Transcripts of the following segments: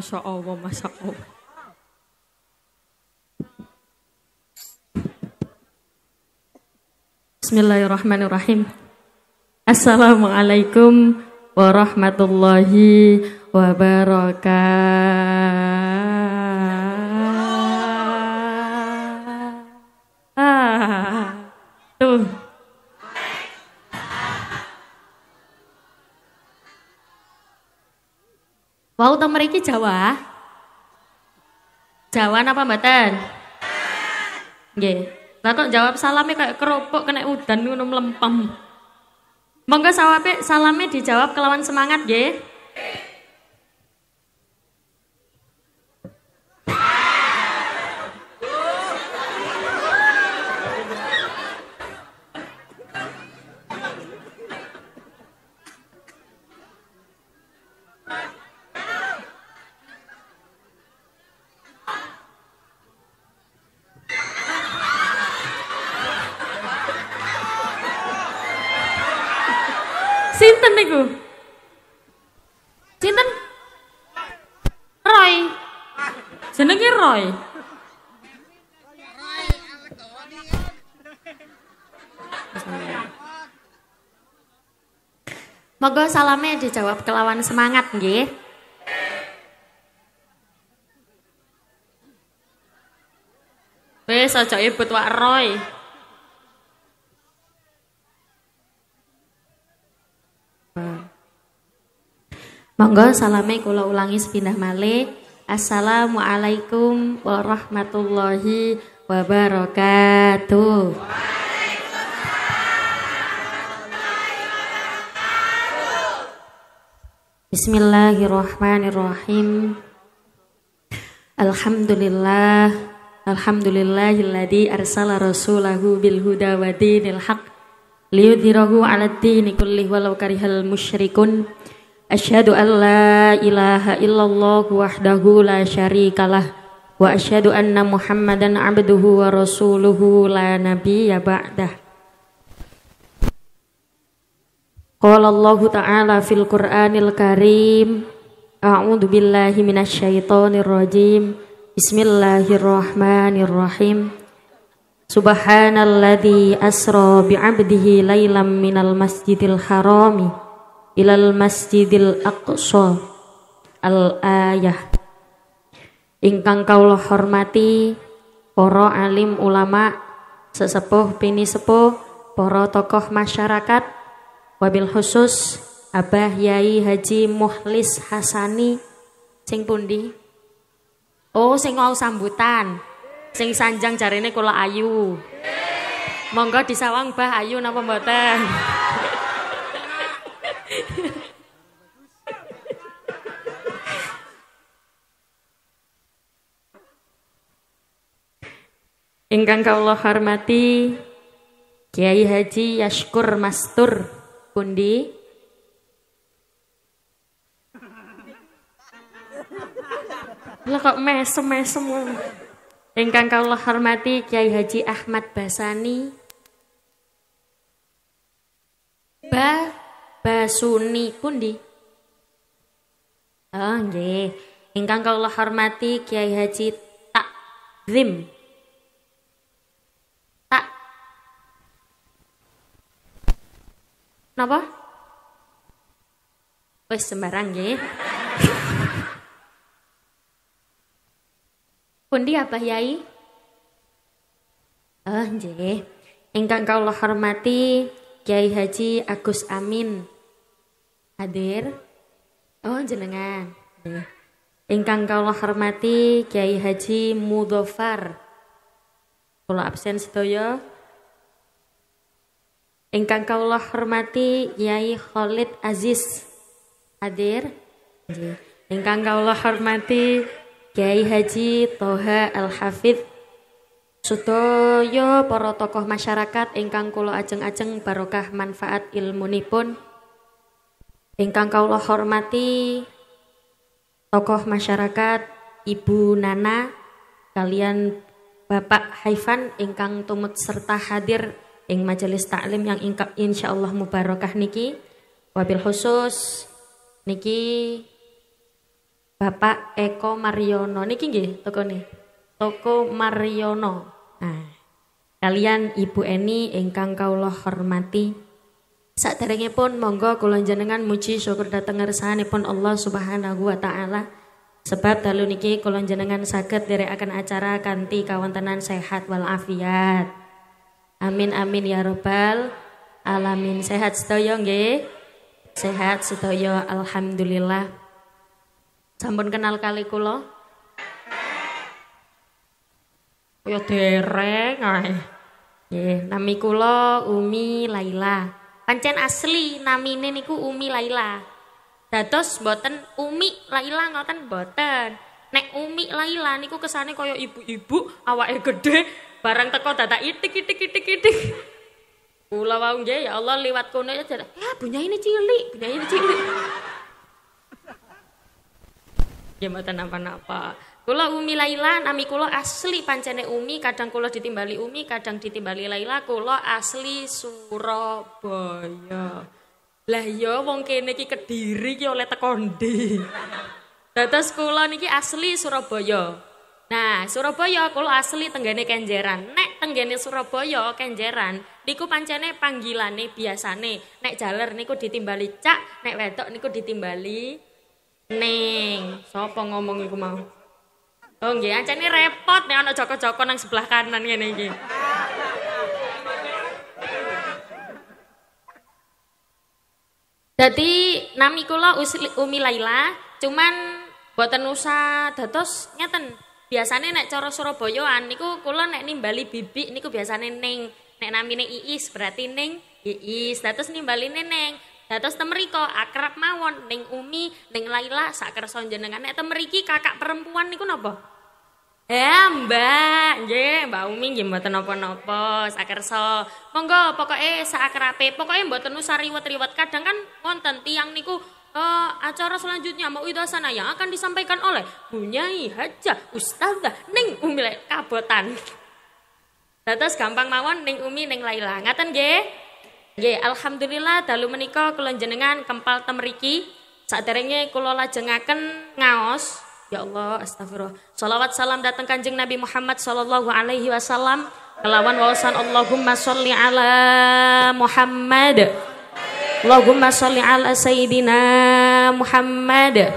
Masya Allah, Masya Allah. Bismillahirrahmanirrahim. Assalamualaikum warahmatullahi wabarakatuh. Wau to mereka Jawa? Jawa apa mboten? Nggih. Lah kok jawab salamnya kayak kerupuk kena udan ngono mlempem. Monggo sawape salamnya dijawab kelawan semangat nggih. Salamnya dijawab kelawan semangat nggih. Wis aja ibut wak roy. Monggo salame kula ulangi sepindah malih. Assalamualaikum warahmatullahi wabarakatuh. Bismillahirrahmanirrahim. Alhamdulillah. Alhamdulillahilladzi arsala rasulahu bil huda wa dinil haq liyudhirahu 'ala dini kulli walau karihal musyrikun. Asyhadu an la ilaha illallah wahdahu la syarikalah wa asyhadu anna Muhammadan 'abduhu wa rasuluhu la nabiyya ba'dah. Qala Allah Ta'ala fil Qur'anil Karim A'udhu billahi minasyaitonir rajim Bismillahirrahmanirrahim Subhanalladzi asra bi'abdihi laylam minal masjidil harami ilal masjidil aqsa al-ayah Ingkang kaulah hormati para alim ulama sesepuh pini sepuh para tokoh masyarakat Wabil khusus Abah Yai Haji Muhlis Hasani sing pundi? Oh, sing mau sambutan. Sing sanjang jarene kula ayu. Monggo disawang Bah Ayu napa mboten? Ingkang allah hormati Kiai Haji Yashkur Mastur Kundi, Lah kok mesem-mesem. Ingkang kula hormati Kiai Haji Ahmad Basani. Ba Basuni pundi? Oh nggih. Ingkang kula hormati Kiai Haji Takzim Napa? wes sembarang ya. Pundi apa Yai? Oh, ah, Engkang kau lah hormati Kiai Haji Agus Amin. Hadir. Oh, jenengan. Engkang kau hormati Kiai Haji Mudofar Kalau absen setyo Engkang kaulah hormati Kiai Khalid Aziz hadir. Engkang kaulah hormati Kiai Haji Toha Al Hafid Sutoyo para tokoh masyarakat ingkang kula ajeng-ajeng barokah manfaat ilmunipun ingkang kula hormati tokoh masyarakat Ibu Nana kalian Bapak Haifan ingkang tumut serta hadir ing majelis taklim yang ingkap insya Allah mubarokah niki wabil khusus niki Bapak Eko Mariono niki nggih toko nih toko Mariono nah kalian Ibu Eni ingkang kaulah hormati saat pun monggo kulon jenengan muci, syukur datang dateng pun Allah subhanahu wa ta'ala sebab dalu niki kulon jenengan sakit dari akan acara kanti kawantanan sehat walafiat Amin amin ya robbal alamin. Sehat setyo nggih? Sehat setyo alhamdulillah. Sampun kenal kali kula? Ya dereng ae. Nggih, nami kula Umi Laila. Pancen asli namine niku Umi Laila. Dados boten Umi Laila ngoten boten. Nek Umi Laila niku kesane kaya ibu-ibu, awake gede barang teko data itik itik itik itik kula wau nggih ya Allah lewat kono ya jare ya bunya ini cilik bunya ini cilik ya mboten napa-napa kula umi Laila nami kula asli pancene umi kadang kula ditimbali umi kadang ditimbali Laila kula asli Surabaya lah yo iya, wong kene iki Kediri ki oleh teko ndi dados kula niki asli Surabaya Nah, Surabaya kalau asli tenggane Kenjeran. Nek tenggane Surabaya Kenjeran niku pancene panggilane biasane. Nek jaler niku ditimbali cak, nek wedok niku ditimbali neng. Sopo ngomong iku mau? Oh nggih, ancene repot nek ana joko-joko nang sebelah kanan ngene iki. Jadi nami kula Umi Laila, cuman buatan usah dados nyeten Biasanya nek coro Surabayaan niku kula nek nimbali bibik niku neng, neng nek namine Iis berarti neng Iis dados nimbali neng, dados temeriko akrab mawon neng Umi neng Laila sak kersa jenengan nek temeriki kakak perempuan niku nopo, Ya eh, Mbak, nggih Mbak Umi nggih nopo nopo napa sakersa. Monggo pokoknya sakerape, pokoknya mbak usah riwet-riwet. Kadang kan wonten tiyang niku uh, acara selanjutnya mau sana yang akan disampaikan oleh Bunyai Haja Ustazah Ning Umi Kabotan. Datas gampang mawon Ning Umi Ning Laila. Ngaten nggih? Nggih, alhamdulillah dalu menika kula jenengan kempal temriki saderenge kulola lajengaken ngaos Ya Allah, astagfirullah. Salawat salam datang kanjeng Nabi Muhammad sallallahu alaihi wasallam kelawan wawasan Allahumma sholli ala Muhammad. Allahumma sholli ala sayyidina Muhammad.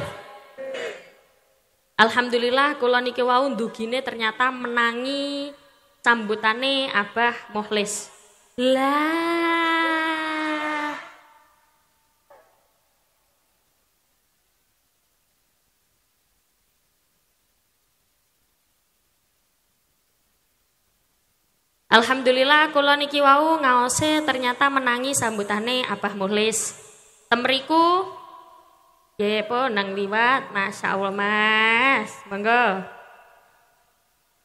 Alhamdulillah kula niki wau ndugine ternyata menangi sambutane Abah Mukhlis. Lah Alhamdulillah kula niki wau ngaose ternyata menangi sambutane Abah Muhlis. Temriku ya po nang liwat, Masya Allah Mas. Monggo.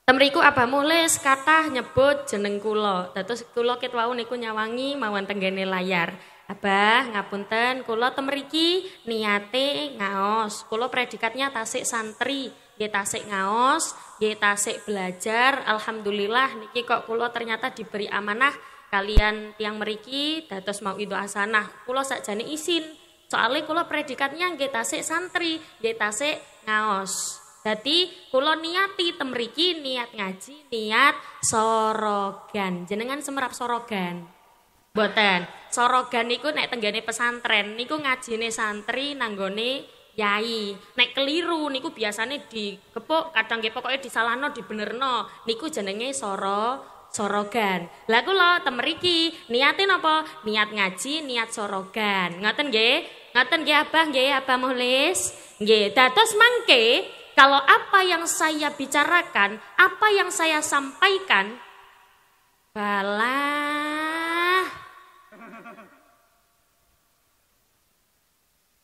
Temriku Abah Muhlis kathah nyebut jeneng kula. Dados kula ket wau niku nyawangi mawon tenggene layar. Abah ngapunten kula temriki niate ngaos. Kula predikatnya tasik santri nggih tasik ngaos, nggih tasik belajar. Alhamdulillah niki kok kula ternyata diberi amanah kalian tiang meriki dados mau itu asanah. Kula sakjane isin. Soalnya kula predikatnya nggih tasik santri, nggih tasik ngaos. Jadi kula niati temriki niat ngaji, niat sorogan. Jenengan semerap sorogan. Boten. Sorogan niku naik tenggane pesantren niku ngajine santri nanggone kiai. Nek keliru niku biasanya digepuk, kadang nggih pokoke disalahno, dibenerno. Niku jenenge soro sorogan. Lagu lo temeriki niatin apa? Niat ngaji, niat sorogan. Ngaten ge? Ngaten ge apa? Ge apa mulis? Ge. dados mangke kalau apa yang saya bicarakan, apa yang saya sampaikan balas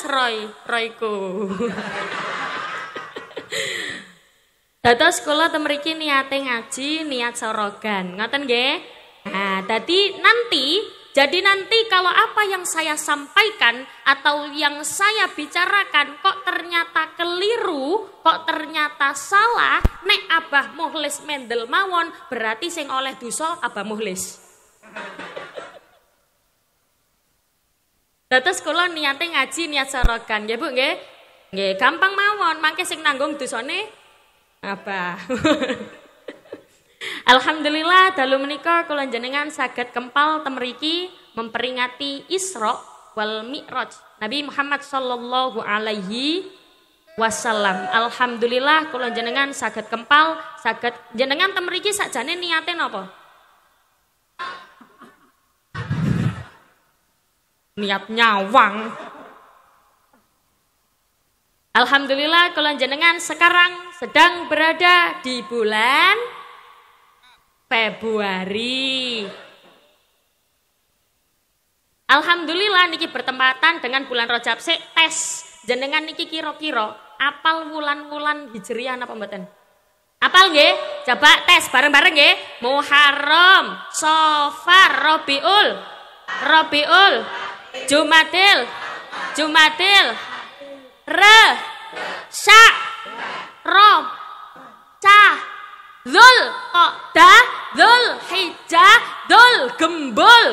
Mas Roy, Royku. Dados kula temriki niate ngaji, niat sorogan. Ngoten nggih? Nah, tadi nanti jadi nanti kalau apa yang saya sampaikan atau yang saya bicarakan kok ternyata keliru, kok ternyata salah, nek Abah Muhlis mendel mawon, berarti sing oleh dosa Abah Muhlis. Dados kula niate ngaji niat sorokan, ya Bu nggih. Nggih, gampang mawon, mangke sing nanggung dosane apa? Alhamdulillah dalu menika kula jenengan saged kempal temriki memperingati Isra wal Mi'raj Nabi Muhammad sallallahu alaihi wasallam. Alhamdulillah kula jenengan saged kempal, saged jenengan temriki sakjane niate napa? niat nyawang Alhamdulillah kalau jenengan sekarang sedang berada di bulan Februari Alhamdulillah niki bertempatan dengan bulan Rajab se tes jenengan niki kira-kira apal bulan-bulan hijriah apa mboten? Apal nggih? Coba tes bareng-bareng nggih. Muharram, Sofar, Rabiul, Rabiul jumadil jumadil Re Sa Rom Ca Dul Da Dul Hija Dul Gembul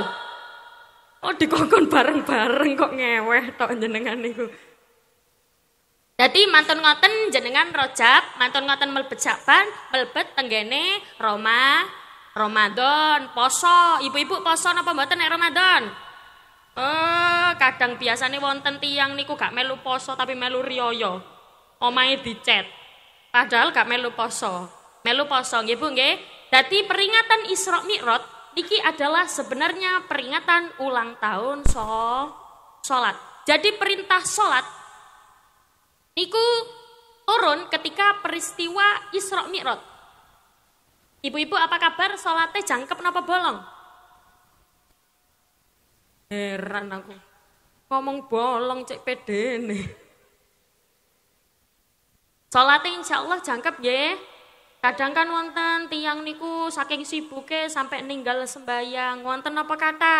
Oh dikongkon bareng-bareng kok ngeweh tok jenengan niku. Dadi mantun ngoten jenengan rojab, mantun ngoten mlebet Syakban, mlebet tenggene Roma, Ramadan, poso. Ibu-ibu poso napa mboten nek Ramadan? Eh, kadang nih wonten tiang niku gak melu poso tapi melu rioyo omai dicet. Padahal gak melu poso. Melu poso nggih Bu nggih. Dadi peringatan Isra Mi'raj niki adalah sebenarnya peringatan ulang tahun so salat. Jadi perintah salat niku turun ketika peristiwa Isra Mi'raj. Ibu-ibu apa kabar salatnya jangkep napa bolong? Heran aku. Ngomong bolong cek pede nih. Salatnya insya Allah jangkep ya. Kadang kan wonten tiang niku saking sibuknya sampai ninggal sembayang. Wonten apa kata?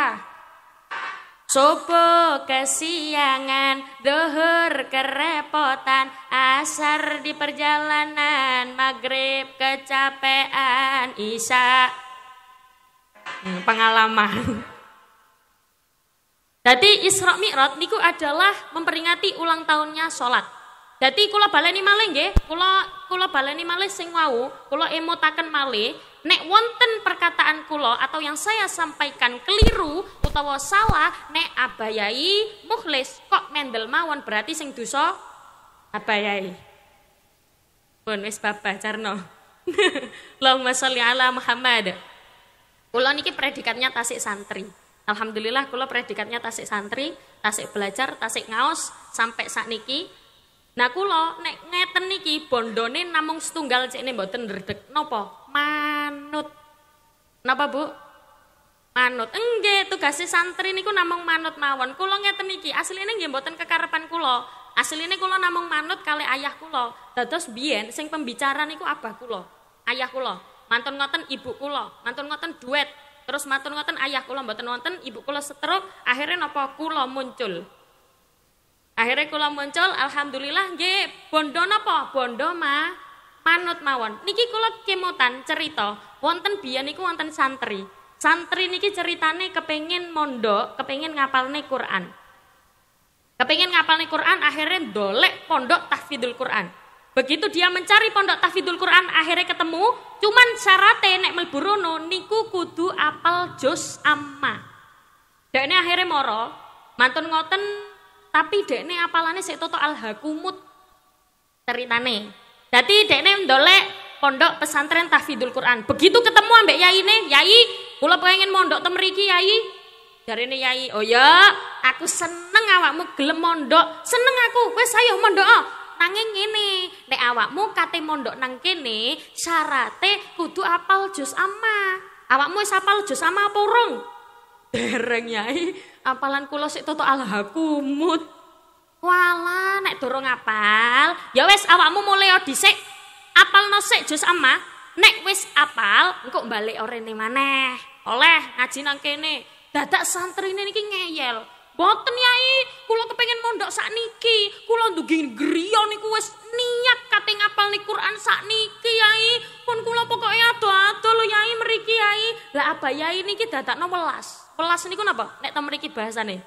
Sopo kesiangan, dohur kerepotan, asar di perjalanan, maghrib kecapean, isya hmm, pengalaman. Jadi Isra Mi'raj niku adalah memperingati ulang tahunnya sholat. Jadi kula baleni malih nggih, kula kula baleni malih sing wau, kula emotaken malih nek wonten perkataan kula atau yang saya sampaikan keliru utawa salah nek abayai mukhlis kok mendel mawon berarti sing dosa abayai. Pun wis babah Carno. Allahumma sholli ala Muhammad. Kula niki predikatnya tasik santri. Alhamdulillah kula predikatnya tasik santri, tasik belajar, tasik ngaos sampai sakniki. Nah kula nek ngeten niki bondone namung setunggal ini, mboten ndredeg nopo Manut. Napa Bu? Manut. Enggak, tugase santri niku namung manut mawon. Kula ngeten niki asline nggih mboten kekarepan kula. Asline kula namung manut kali ayah kula. Dados biyen sing pembicara niku abah kula, ayah kula. Mantun ngoten ibu kula, mantun ngoten duet, Terus matur ngoten ayah kula mboten wonten, ibu kula setruk akhirnya napa kula muncul. Akhirnya kula muncul, alhamdulillah nggih bondo napa? Bondo ma manut mawon. Niki kula kemotan cerita, wonten biyen niku wonten santri. Santri niki ceritane kepengin mondok, kepengin ngapalne Quran. Kepengin ngapalne Quran akhirnya dolek pondok tahfidzul Quran. Begitu dia mencari pondok Tafidul Quran akhirnya ketemu, cuman syaratnya nek melburono niku kudu apal jos amma. Dekne akhirnya moro, mantun ngoten tapi dekne apalane si toto al hakumut ceritane. jadi dekne mendolek pondok pesantren Tafidul Quran. Begitu ketemu ambek yai ini, yai kula pengen mondok temeriki yai. ini yai, "Oh ya, aku seneng awakmu gelem mondok. Seneng aku, wes ayo mondok." Ah nanging ngene, nek awakmu kate mondok nang kene, syarate kudu apal jus amma. Awakmu wis apal jus amma apa urung? Dereng yai, apalan kula sik toto alhakumut. Wala nek dorong apal, ya wis awakmu mulai dhisik. apal sik jus amma. Nek wis apal, engko balik orene maneh. Oleh ngaji nang kene. Dadak ini niki ngeyel. Boten Yai, kulo kepengen mondok sak niki, kulo ndugi griya niku wes niat kate nih Quran niki Yai. Pun kulo pokoknya ado-ado lo Yai meriki Yai. Lah apa Yai niki no melas, melas niku napa? Nek meriki bahasa nih,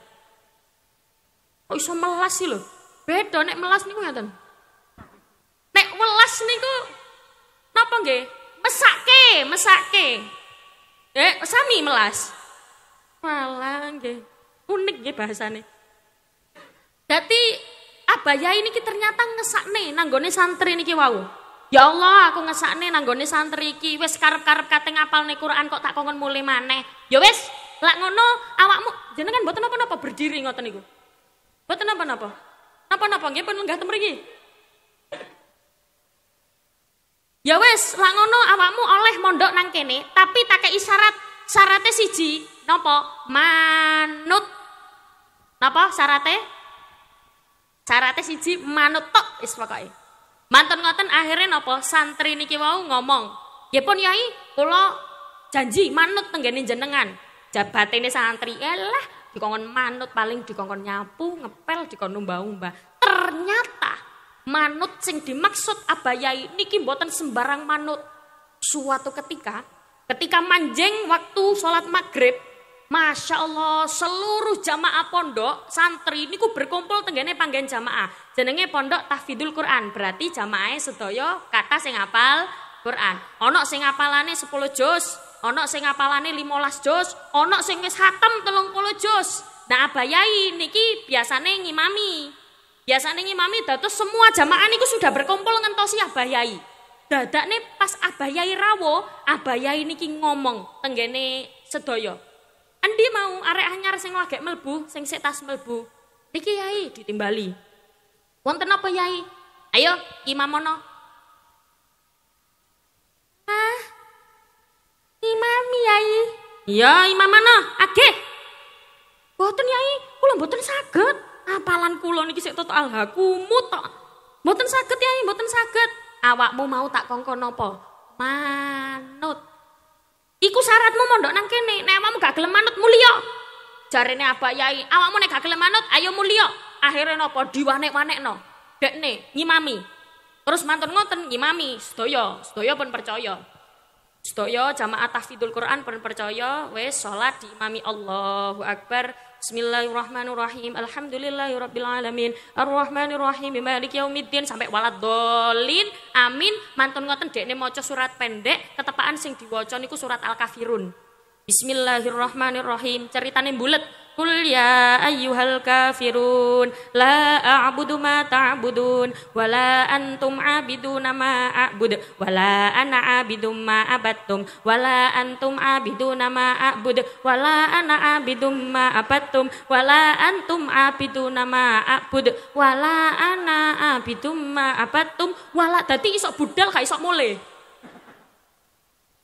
Kok iso melas sih lo, Beda nek melas niku ngaten. Nek welas niku napa nggih? Mesake, mesake. Eh, sami melas. malang nggih unik ya bahasane. apa abaya ini kita ternyata ngesak nih nanggone santri ini wau. Ya Allah, aku ngesak nih nanggone santri wes Wes karep-karep apal nih Quran kok tak kongen mulai mana? Ya wes, lak ngono awakmu jangan kan buat apa napa berdiri ngoten niku. Buat apa napa Napa-napa nggih pun nggak temeriki. Ya wes, lak ngono awakmu oleh mondok nang kene, tapi tak ke syarat. Syaratnya siji, nopo? Manut Napa syaratnya? Syaratnya siji manut tok wis pokoke. Mantun ngoten akhirnya napa santri niki wau ngomong, Ya pun Yai, kula janji manut tenggene jenengan." ini santri, "Elah, dikongkon manut paling dikongkon nyapu, ngepel, dikongon umbah-umbah." Ternyata manut sing dimaksud abayai niki mboten sembarang manut. Suatu ketika ketika manjeng waktu sholat maghrib Masya Allah, seluruh jamaah pondok santri ini ku berkumpul tenggene panggen jamaah. Jenenge pondok tahfidul Quran, berarti jamaah sedoyo kata sing apal Quran. Onok sing apalane 10 juz, onok sing apalane 15 juz, onok sing wis telung puluh juz. Nah abayai niki biasane ngimami. Biasane ngimami terus semua jamaah niku sudah berkumpul ngentosi abayai. dadak nih pas abayai rawo, abayai niki ngomong tenggene sedoyo Andi mau arek anyar sing lagi melbu, sing sik tas melbu. Niki yai ditimbali. Wonten apa yai? Ayo, imamono. mono. Ah, imam yai. Iya, imamono. mono, ake. Boten yai, kulo boten saged. Apalan kulo niki sik total haku muto. Boten saged yai, boten saged. Awakmu mau tak kongkon nopo? Manut. Iku syaratmu mondok nang kene, nek awakmu gak gelem manut mulya. Jarene Abah Yai, awakmu nek gak gelem manut ayo mulya. Akhire napa diwanek-wanekno. Dekne ngimami. Terus mantun ngoten ngimami, sedaya, sedaya pun percaya. Sedaya jamaah tahfidzul Quran pun percaya, wis salat diimami Allahu Akbar, Bismillahirrahmanirrahim. Alhamdulillahirabbil alamin. Arrahmanirrahim. Maliki yaumiddin sampai walad dolin. Amin. Mantun ngoten dekne maca surat pendek, ketepaan sing diwaca niku surat Al-Kafirun. Bismillahirrahmanirrahim. Ceritanya bulat. Kul ya ayyuhal kafirun la a'budu ma ta'budun wala antum abiduna ma a'bud wala ana abidum ma abattum wala antum abiduna ma a'bud wala ana abidum ma abattum wala antum abiduna ma a'bud wala ana abidum ma abattum wala dadi isok budal ka isok mole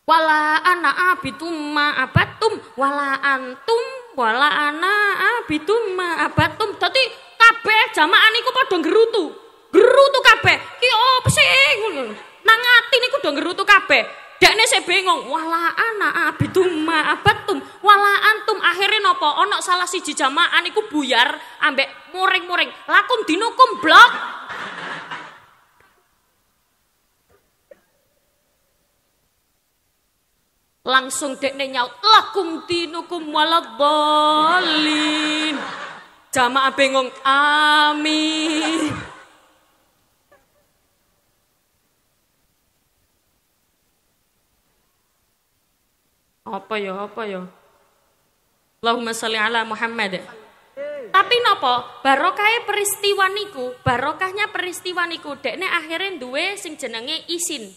Wala ana abitum ma abatum wala antum wala ana abitum ma abatum. Dadi kabeh jamaah niku padha gerutu. Gerutu kabeh. Ki opo sih ngono. Nang ati niku do gerutu kabeh. Dekne sik bengong, wala ana abitum ma abatum, wala antum akhire napa ana salah siji jamaah niku buyar ambek muring-muring. Lakum dinukum blok. Langsung dekne nyaut, lakum dinukum waladhalin. Jamaah bengong, amin. Apa ya, apa ya? Allahumma sholli ala Muhammad. Tapi nopo barokahnya peristiwa niku, barokahnya peristiwa niku dekne akhirnya duwe sing jenenge isin.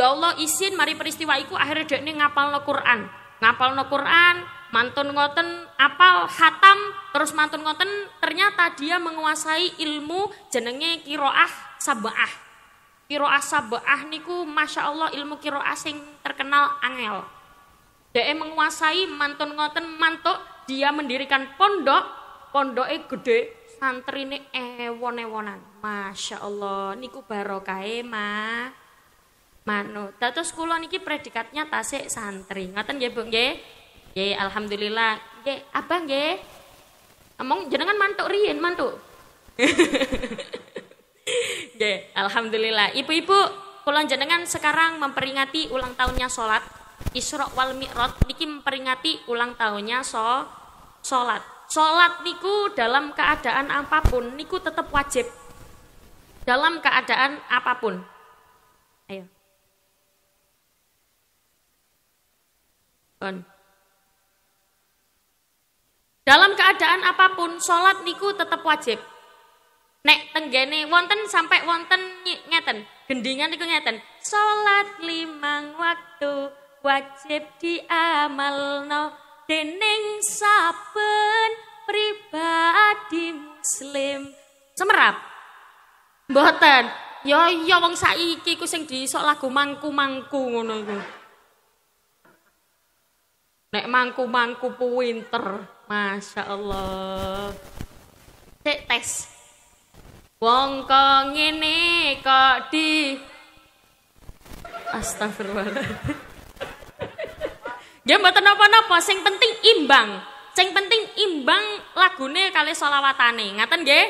Ya Allah izin, mari peristiwa iku akhirnya dek ini ngapal no Quran. Ngapal no Quran, mantun ngoten apal hatam terus mantun ngoten ternyata dia menguasai ilmu jenenge kiroah sabah. kiroah sabah niku masya Allah ilmu kiroah sing terkenal angel dia menguasai mantun ngoten mantuk dia mendirikan pondok pondoknya gede santri ini ewon-ewonan masya Allah niku barokah e, mah manut. Dados kula niki predikatnya tasik santri. Ngatain nggih Bu nggih? Nggih, alhamdulillah. Nggih, Abang nggih. Emong jenengan mantuk riyen, mantuk. nggih, alhamdulillah. Ibu-ibu, kula jenengan sekarang memperingati ulang tahunnya salat Isra wal Mi'raj niki memperingati ulang tahunnya so salat. Salat niku dalam keadaan apapun niku tetap wajib. Dalam keadaan apapun. Bon. Dalam keadaan apapun, sholat niku tetap wajib. Nek tenggene wonten sampai wonten ngeten, gendingan niku ngeten. Sholat limang waktu wajib diamalno dening saben pribadi muslim. Semerap. Mboten. Yo yo wong saiki ku sing diisok lagu mangku-mangku ngono iku. Nek mangku-mangku winter, Masya Allah. Cek tes. Wong kok ini kok di Astagfirullahaladzim. ya mboten napa-napa, sing penting imbang. Sing penting imbang lagune kali solawatane. Ngaten nggih?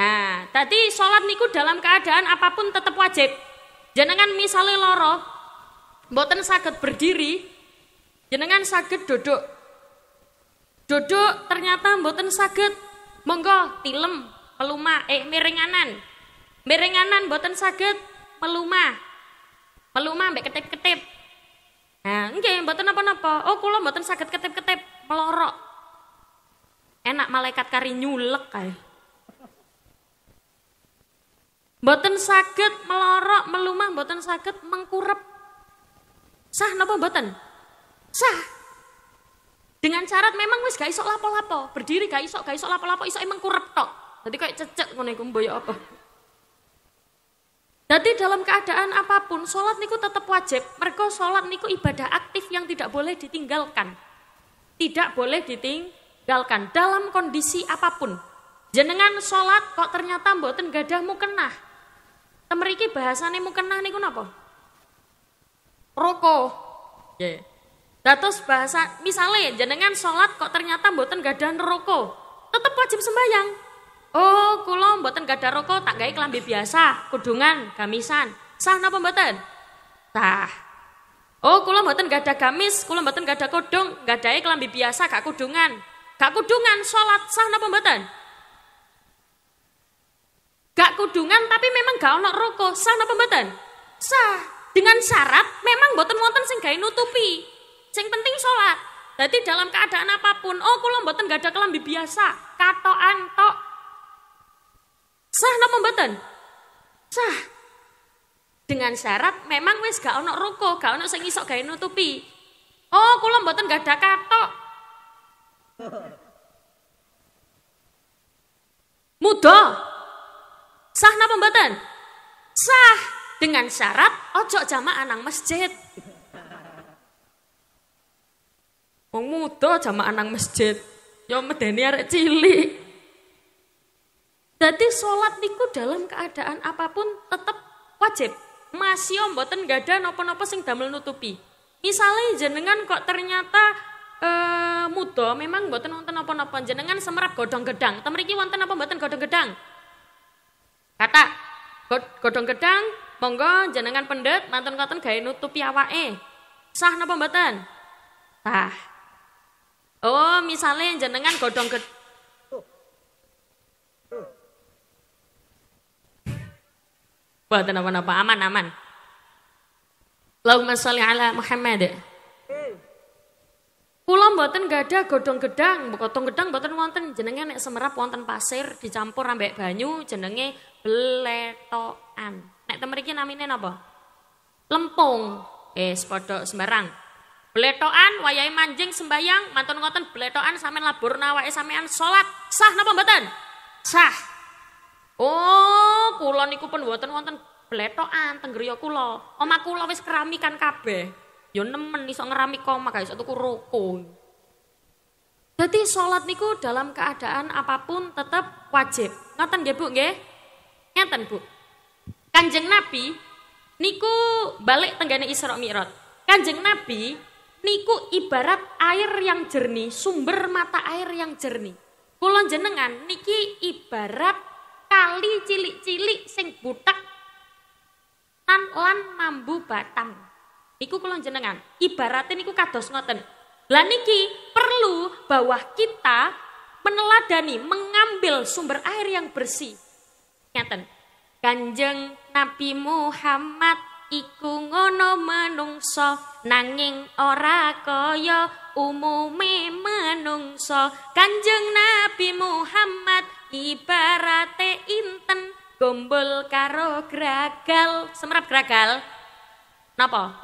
Nah, tadi sholat niku dalam keadaan apapun tetap wajib. Jenengan misalnya loro, mboten saged berdiri, Jenengan sakit duduk. Duduk ternyata mboten sakit Monggo tilem peluma eh miringanan. Miringanan mboten sakit peluma. Peluma mbak ketip-ketip. Nah, nggih mboten apa-apa. Oh, kulo mboten sakit ketip-ketip, melorok. Enak malaikat kari nyulek kayak Boten sakit melorok, melumah, boten sakit mengkurep. Sah napa boten? sah. Dengan syarat memang wis gak iso lapo-lapo, berdiri gak iso, gak iso lapo-lapo, iso emang kurep tok. jadi kayak cecek ngono iku mboyo ya apa. Jadi dalam keadaan apapun, sholat niku tetap wajib. Mereka sholat niku ibadah aktif yang tidak boleh ditinggalkan. Tidak boleh ditinggalkan dalam kondisi apapun. Jenengan sholat kok ternyata mboten gadah mukenah. Temeriki bahasane mukenah niku napa? rokok Yeah. Datos bahasa misalnya jenengan sholat kok ternyata mboten gada neroko, tetep wajib sembahyang. Oh, kulo mboten gada roko tak gawe kelambi biasa, kudungan, gamisan. Sah napa mboten? Sah. Oh, kulo mboten gada gamis, kulo mboten gada kudung, gadai kelambi biasa gak kudungan. Gak kudungan sholat sah napa mboten? Gak kudungan tapi memang gak ono roko, sah napa mboten? Sah. Dengan syarat memang mboten wonten sing gawe nutupi. Sing penting sholat. Jadi dalam keadaan apapun, oh kula mboten gak ada kelambi biasa, kato anto, Sah napa mboten? Sah. Dengan syarat memang wis gak ono ruko, gak ono sing isok gawe nutupi. Oh kula mboten gak ada kato, Muda. Sah napa mboten? Sah dengan syarat ojo jamaah nang masjid. Wong muda jamaah nang masjid, ya medeni arek cilik. Jadi sholat niku dalam keadaan apapun tetap wajib. Masih om boten gak ada nopo-nopo sing damel nutupi. Misalnya jenengan kok ternyata eh muda memang boten wonten nopo-nopo jenengan semerap godong gedang. Temeriki wonten apa boten godong gedang? Kata godong gedang monggo jenengan pendet mantan manten gawe nutupi awake. Sah napa mboten? Sah. Oh, misalnya jenengan godong ke, Wah, kenapa apa aman aman. Allahumma sholli ala Muhammad. Kula mboten ada godong gedang, godong gedang mboten wonten jenenge nek semerap wonten pasir dicampur ambek banyu jenenge beletokan. Nek temeriki namine napa? Lempung. Eh, podok sembarang. Beletoan, wayai manjing sembayang, mantun ngoten beletoan, samen labur wae samen solat Sah napa mboten? Sah. Oh, kulo niku pun mboten wonten beletoan, teng kulo. Oma kulo keramikan kabe yo ya nemen iso ngerami koma, guys, satu ruko. Jadi sholat niku dalam keadaan apapun tetap wajib. Ngoten nggih, Bu nggih? Ngeten, Bu. Kanjeng Nabi niku balik tenggane Isra Mi'raj. Kanjeng Nabi niku ibarat air yang jernih, sumber mata air yang jernih. Kulon jenengan niki ibarat kali cilik-cilik sing butak tan lan mambu batang. Niku kulon jenengan. Ibaratnya niku kados ngoten. Lah niki perlu bahwa kita meneladani, mengambil sumber air yang bersih. Ngeten. Kanjeng Nabi Muhammad iku ngono menungso nanging ora kaya umume menungso Kanjeng Nabi Muhammad ibarate inten gombol karo gragal semerap gragal napa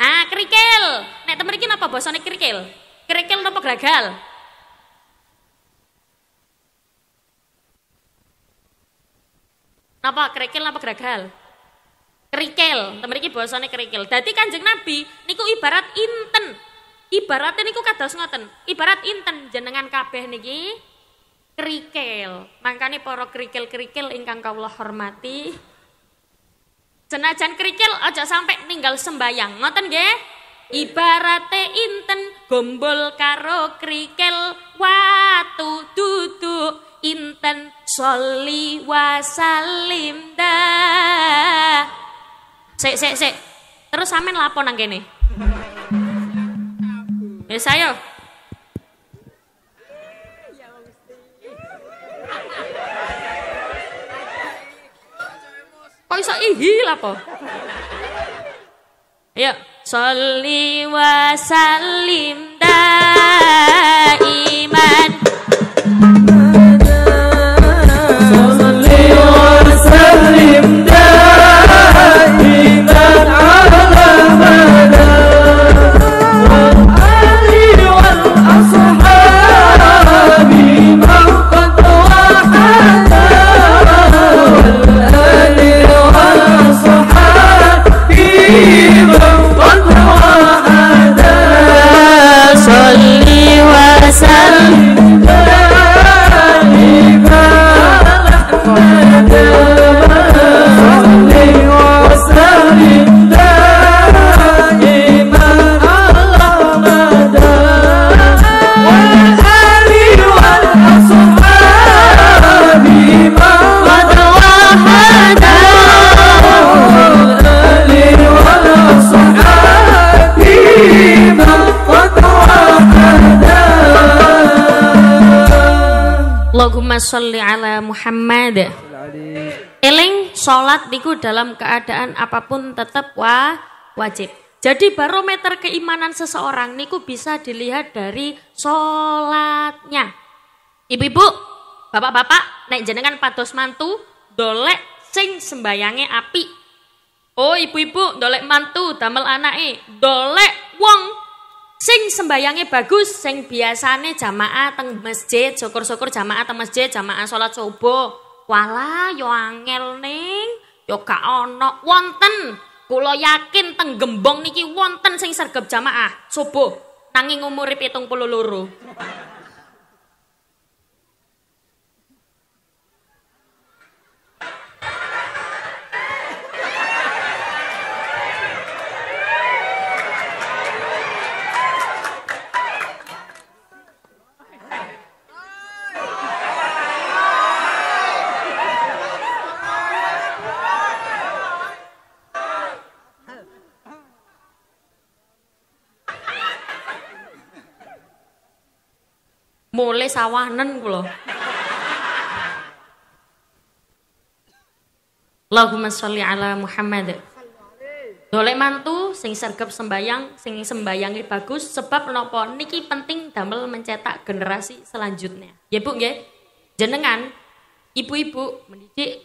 ah kerikil nek temen iki napa basane kerikil kerikil napa gragal napa kerikil napa gragal kerikil ini bahasane kerikil Jadi kanjeng nabi niku ibarat inten ibaratnya niku kados ngoten ibarat inten jenengan kabeh niki kerikil makanya para kerikil-kerikil ingkang kau Allah hormati senajan kerikil aja sampai ninggal sembayang ngoten ge? ibarate inten gombol karo kerikil watu duduk inten soli wasalim Sik sik sik. Terus sampean lapor nang kene. Ya saya. Kok iso ihi lapo? Ayo, ya, sholli wa sallim daiman. Amen. Allahumma sholli ala Muhammad. Eling salat niku dalam keadaan apapun tetap wa wajib. Jadi barometer keimanan seseorang niku bisa dilihat dari sholatnya. Ibu-ibu, bapak-bapak, naik jenengan patos mantu, dolek sing sembayange api. Oh ibu-ibu, dolek mantu, damel anake, dolek wong Sing sembayangnya bagus, sing biasane jamaah teng masjid, syukur-syukur jamaah teng masjid, jamaah sholat subuh. Wala yo angel ning, yo ono wonten. Kulo yakin teng gembong niki wonten sing sergap jamaah subuh nanging umure pululuru. sawanan sawanen kula. Allahumma sholli ala Muhammad. Dolek mantu sing sergap sembayang, sing sembayangi bagus sebab nopo niki penting damel mencetak generasi selanjutnya. Ya Bu nggih. Jenengan ibu-ibu mendidik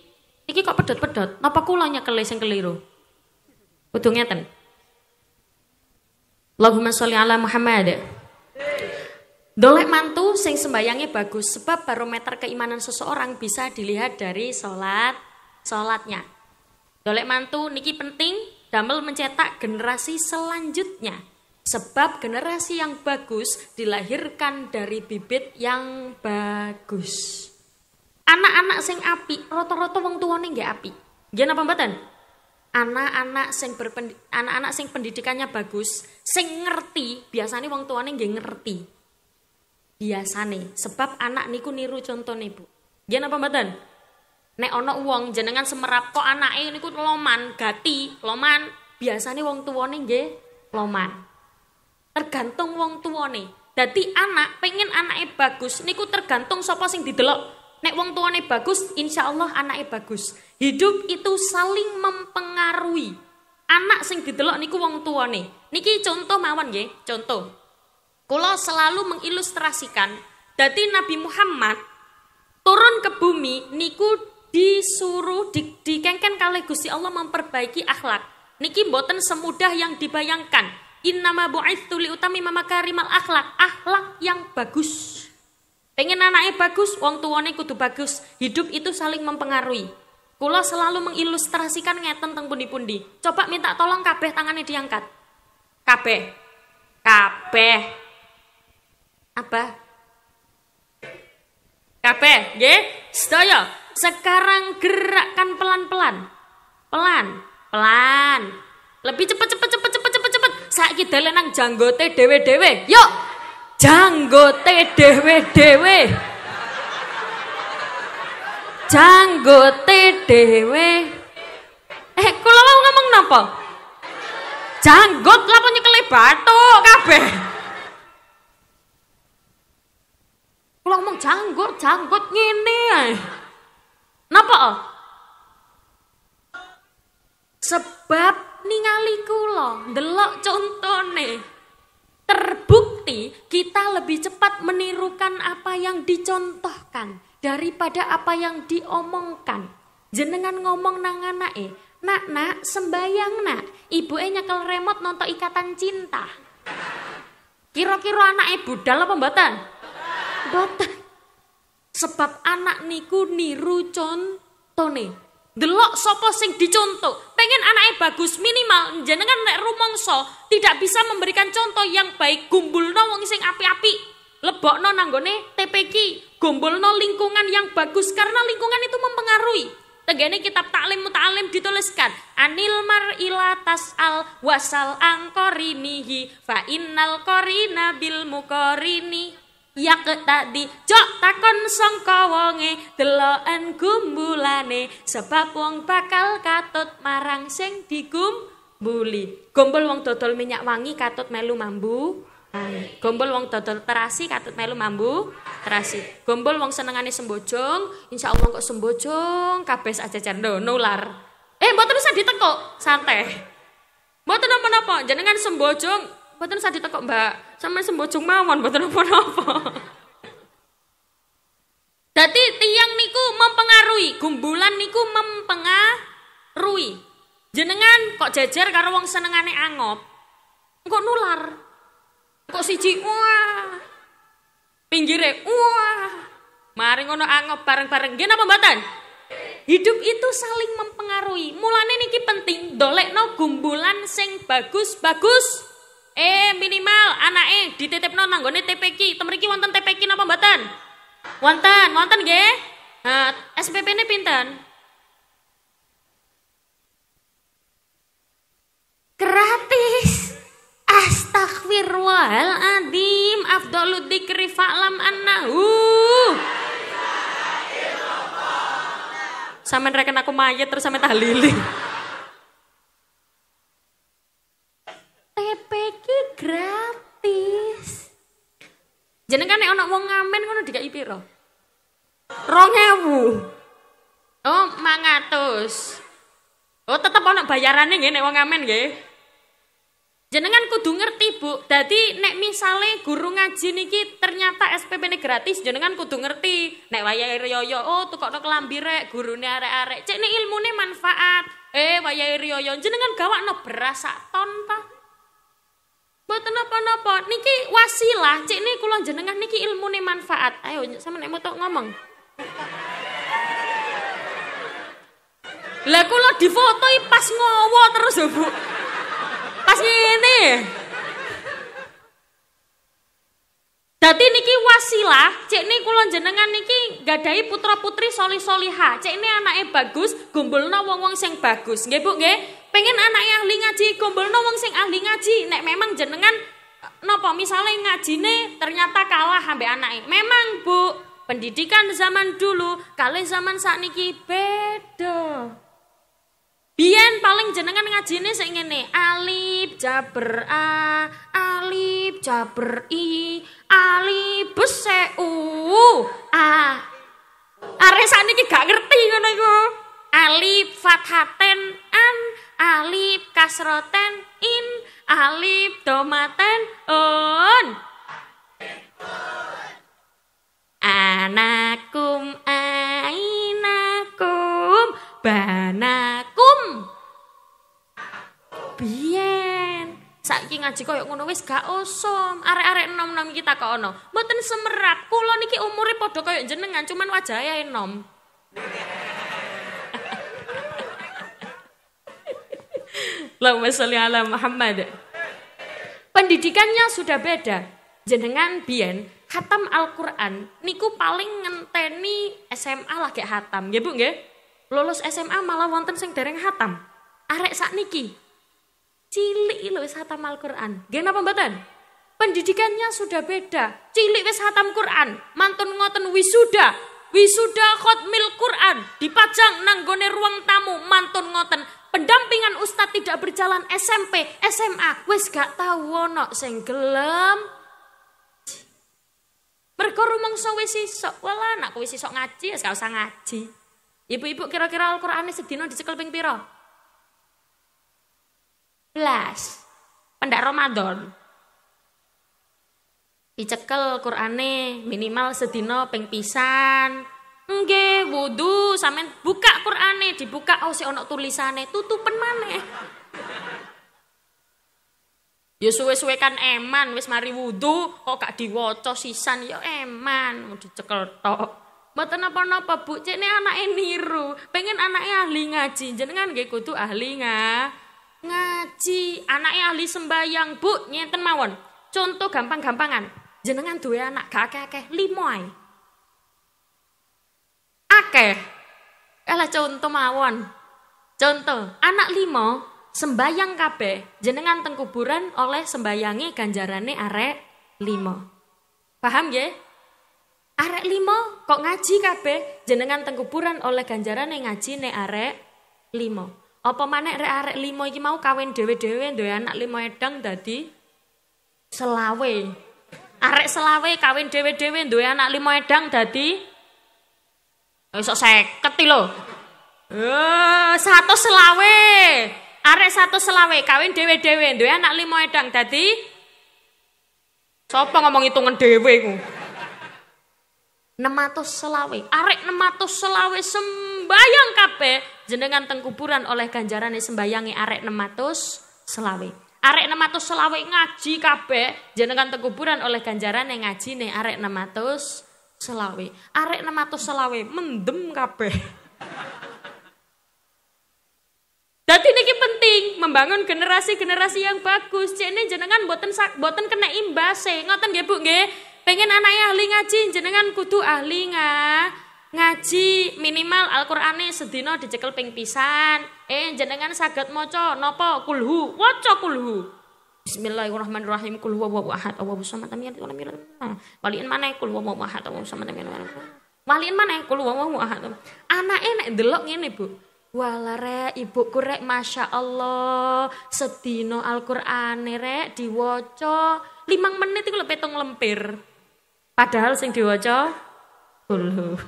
niki kok pedot-pedot, napa kula nyekeli sing keliru? Kudu ngeten. Allahumma sholli ala Muhammad. Dolek mantu sing sembayangnya bagus sebab barometer keimanan seseorang bisa dilihat dari sholat sholatnya. Dolek mantu niki penting damel mencetak generasi selanjutnya sebab generasi yang bagus dilahirkan dari bibit yang bagus. Anak-anak sing api, roto-roto wong tuane nggih api. Nggih napa mboten? Anak-anak sing berpendi, anak-anak sing pendidikannya bagus, sing ngerti, biasanya wong tuane nggih ngerti biasane sebab anak niku niru contone Bu. Nggih apa badan Nek ono uang jenengan semerap kok anak ini niku loman, gati, loman, uang tua nih nggih loman. Tergantung uang tua nih jadi anak pengen anake bagus niku tergantung sapa sing didelok. Nek wong nih bagus, insya Allah anaknya bagus. Hidup itu saling mempengaruhi. Anak sing didelok niku tua nih Niki contoh mawon nggih, contoh. Kulo selalu mengilustrasikan, jadi Nabi Muhammad turun ke bumi niku disuruh di, dikengken kali Gusti Allah memperbaiki akhlak. Niki boten semudah yang dibayangkan. Innama bu'ithu li utami karimal akhlak, akhlak yang bagus. Pengen anaknya bagus, wong tuwane kudu bagus. Hidup itu saling mempengaruhi. Kulo selalu mengilustrasikan ngeten teng pundi-pundi. Coba minta tolong kabeh tangannya diangkat. Kabeh. Kabeh. Apa? kape g Stoyo, Sekarang gerakkan pelan-pelan. Pelan, pelan. Lebih cepet cepet cepet cepet cepet cepet. Saiki kita nang janggote dewe-dewe. Yuk. Janggote dewe-dewe. Janggote dewe. Eh, kula mau ngomong napa? Janggot lapo kelebar tuh kabeh. Kula ngomong janggut, janggut ngene. Napa? Sebab ningali kula ndelok contone. Terbukti kita lebih cepat menirukan apa yang dicontohkan daripada apa yang diomongkan. Jenengan ngomong nang anake, "Nak, nak, sembayang, nak." Ibu Ibuke nyekel remote nonton ikatan cinta. Kira-kira anak ibu dalam pembatan boten. Sebab anak niku niru contone. Delok sopo sing dicontoh. Pengen anaknya bagus minimal jenengan nek rumongso tidak bisa memberikan contoh yang baik gumbulno wong sing api-api. Lebok Lebokno nanggone TPQ, no lingkungan yang bagus karena lingkungan itu mempengaruhi. Tegene kitab taklim muta'alim dituliskan Anil ilatas al wasal angkorinihi fa innal korina bil mukorinihi Ya ke tadi cok takon songko wonge deloken gumbulane sebab wong bakal katut marang sing digum buli. Gombol wong dodol minyak wangi katut melu mambu. Gombol wong dodol terasi katut melu mambu terasi. Gombol wong senengane sembojong, insya Allah kok sembojong kabes aja cendo nular. eh mboten usah ditekuk, santai. Mboten napa apa jenengan sembojong Mboten sadi tekok, Mbak. Sama sembojong mawon mboten apa-apa. Dadi tiang niku mempengaruhi, gumbulan niku mempengaruhi. Jenengan kok jajar karo wong senengane angop. Kok nular. Kok siji wah. Pinggire wah. Mari ngono angop bareng-bareng. Nggih napa mboten? Hidup itu saling mempengaruhi. Mulane niki penting dolekno gumbulan sing bagus-bagus. Eh minimal eh dititipno nang gone TPQ. Temen iki wonten TPQ apa mboten? Wonten, wonten ge. Nah, spp ini pinten? Gratis. Astagfirullahaladzim. Afdolud dikri fa'lam Sama Sampai aku mayat terus sama tahlilin. gratis. Jenengan kan anak wong ngamen ngono dikai piro? 2000. Oh, 500. Oh, tetep anak bayarane nggih nek wong ngamen nggih. Jenengan kudu ngerti, Bu. Dadi nek misalnya guru ngaji niki ternyata SPP ini gratis, jenengan kudu ngerti. Nek wayahe riyoyo, oh tukokno kelambi rek, gurune arek-arek. Cek nek ilmune manfaat. Eh, wayahe riyoyo, jenengan gawakno beras sak ton ta buat napa-napa, niki wasilah, cek nih kulon jenengan niki nih manfaat. Ayo sama nih motok ngomong. Lah kula difotoi pas ngowo terus Bu. Pas ini. Dadi niki wasilah, cek nih kulon jenengan niki gadai putra-putri solih-soliha. Cek ini anaknya bagus, gombolno wong-wong sing bagus. Nggih, Bu, Pengen anak yang ahli ngaji, gombolno wong sing ahli ngaji. Nek memang jenengan nopo misalnya ngajine ternyata kalah ambek anak. Memang Bu, pendidikan zaman dulu kali zaman saat niki beda. Bian paling jenengan ngajine ingin nih alif jabber a, alip jabber i, alif bese u, a. Are niki gak ngerti ngono iku. Alif fathaten an alif kasroten in alif domaten on anakum ainakum banakum bien saiki ngaji koyo ngono wis gak osom arek-arek enom-enom kita kok ono mboten semerat kula niki umure padha koyo jenengan cuman wajahe enom Allahumma sholli ala Muhammad. Pendidikannya sudah beda. Jenengan biyen khatam Al-Qur'an niku paling ngenteni SMA lah kayak khatam, nggih Bu nggih? Lulus SMA malah wonten sing dereng khatam. Arek sakniki cilik lho wis khatam Al-Qur'an. Nggih napa mboten? Pendidikannya sudah beda. Cilik wis khatam Qur'an, mantun ngoten wisuda, wisuda khotmil Quran dipajang nanggone ruang tamu mantun ngoten pendampingan ustadz tidak berjalan SMP SMA wis gak tahu ono sing gelem rumong so wis sok wala anak wis sok ngaji ya gak usah ngaji ibu-ibu kira-kira Al-Qur'ane sedino dicekel ping pira belas pendak Ramadan dicekel Qur'ane minimal sedino ping pisan. Nggih, wudu sampean buka Qur'ane, dibuka oh si ana tulisane, tutupen maneh. Ya suwe-suwe kan eman wis mari wudu kok gak diwaca sisan ya eman mau dicekel tok. Mboten napa-napa Bu, cek cekne anake niru. Pengen anake ahli ngaji, jenengan nggih kudu ahli nga. ngaji. Anake ahli sembayang Bu, nyetem mawon. Contoh gampang-gampangan jenengan duwe anak gak akeh-akeh limo ae. Akeh. Elah contoh mawon. Contoh, anak limo sembayang kape. jenengan tengkuburan oleh sembayangi ganjarane arek limo. Paham ya? Arek limo kok ngaji kape? jenengan teng kuburan oleh ganjarane ngaji ne arek limo. Apa mana arek arek limo iki mau kawin dewe dewe, duwe anak limo edang dadi selawe Arek selawe kawin dewe-dewe duwe anak lima edang dadi besok saya lho. Eh, satu selawe. Arek satu selawe kawin dewe-dewe duwe anak lima edang dadi Sopo ngomong hitungan dewe iku? 600 selawe. Arek 600 selawe sembayang kape jenengan tengkuburan oleh oleh ganjarane sembayangi arek 600 selawe arek 600 selawe ngaji kabeh jenengan tekuburan oleh ganjaran yang ngaji nih arek 600 selawe arek 600 selawe mendem kabeh Dadi ini penting membangun generasi-generasi yang bagus. ini jenengan boten sak, boten kena imbas Ngoten nggih Bu nggih. Pengen anaknya ahli ngaji jenengan kudu ahli ngaji ngaji minimal Al-Qur'ane sedina dicekel ping pisan. Eh jenengan saged maca napa kulhu? Waca kulhu. Bismillahirrahmanirrahim. Kul huwallahu ahad. Allahu samad. Lam yalid walam ah, yulad. Waliin maneh kul huwallahu ahad. Allahu samad. Lam yalid walam yulad. Waliin maneh kul huwallahu ahad. Anake nek delok ngene, Bu. Walare ibuku rek Masya Allah sedino Al-Qur'an rek diwaca limang menit itu lebih tong lempir. Padahal sing diwoco kulhu.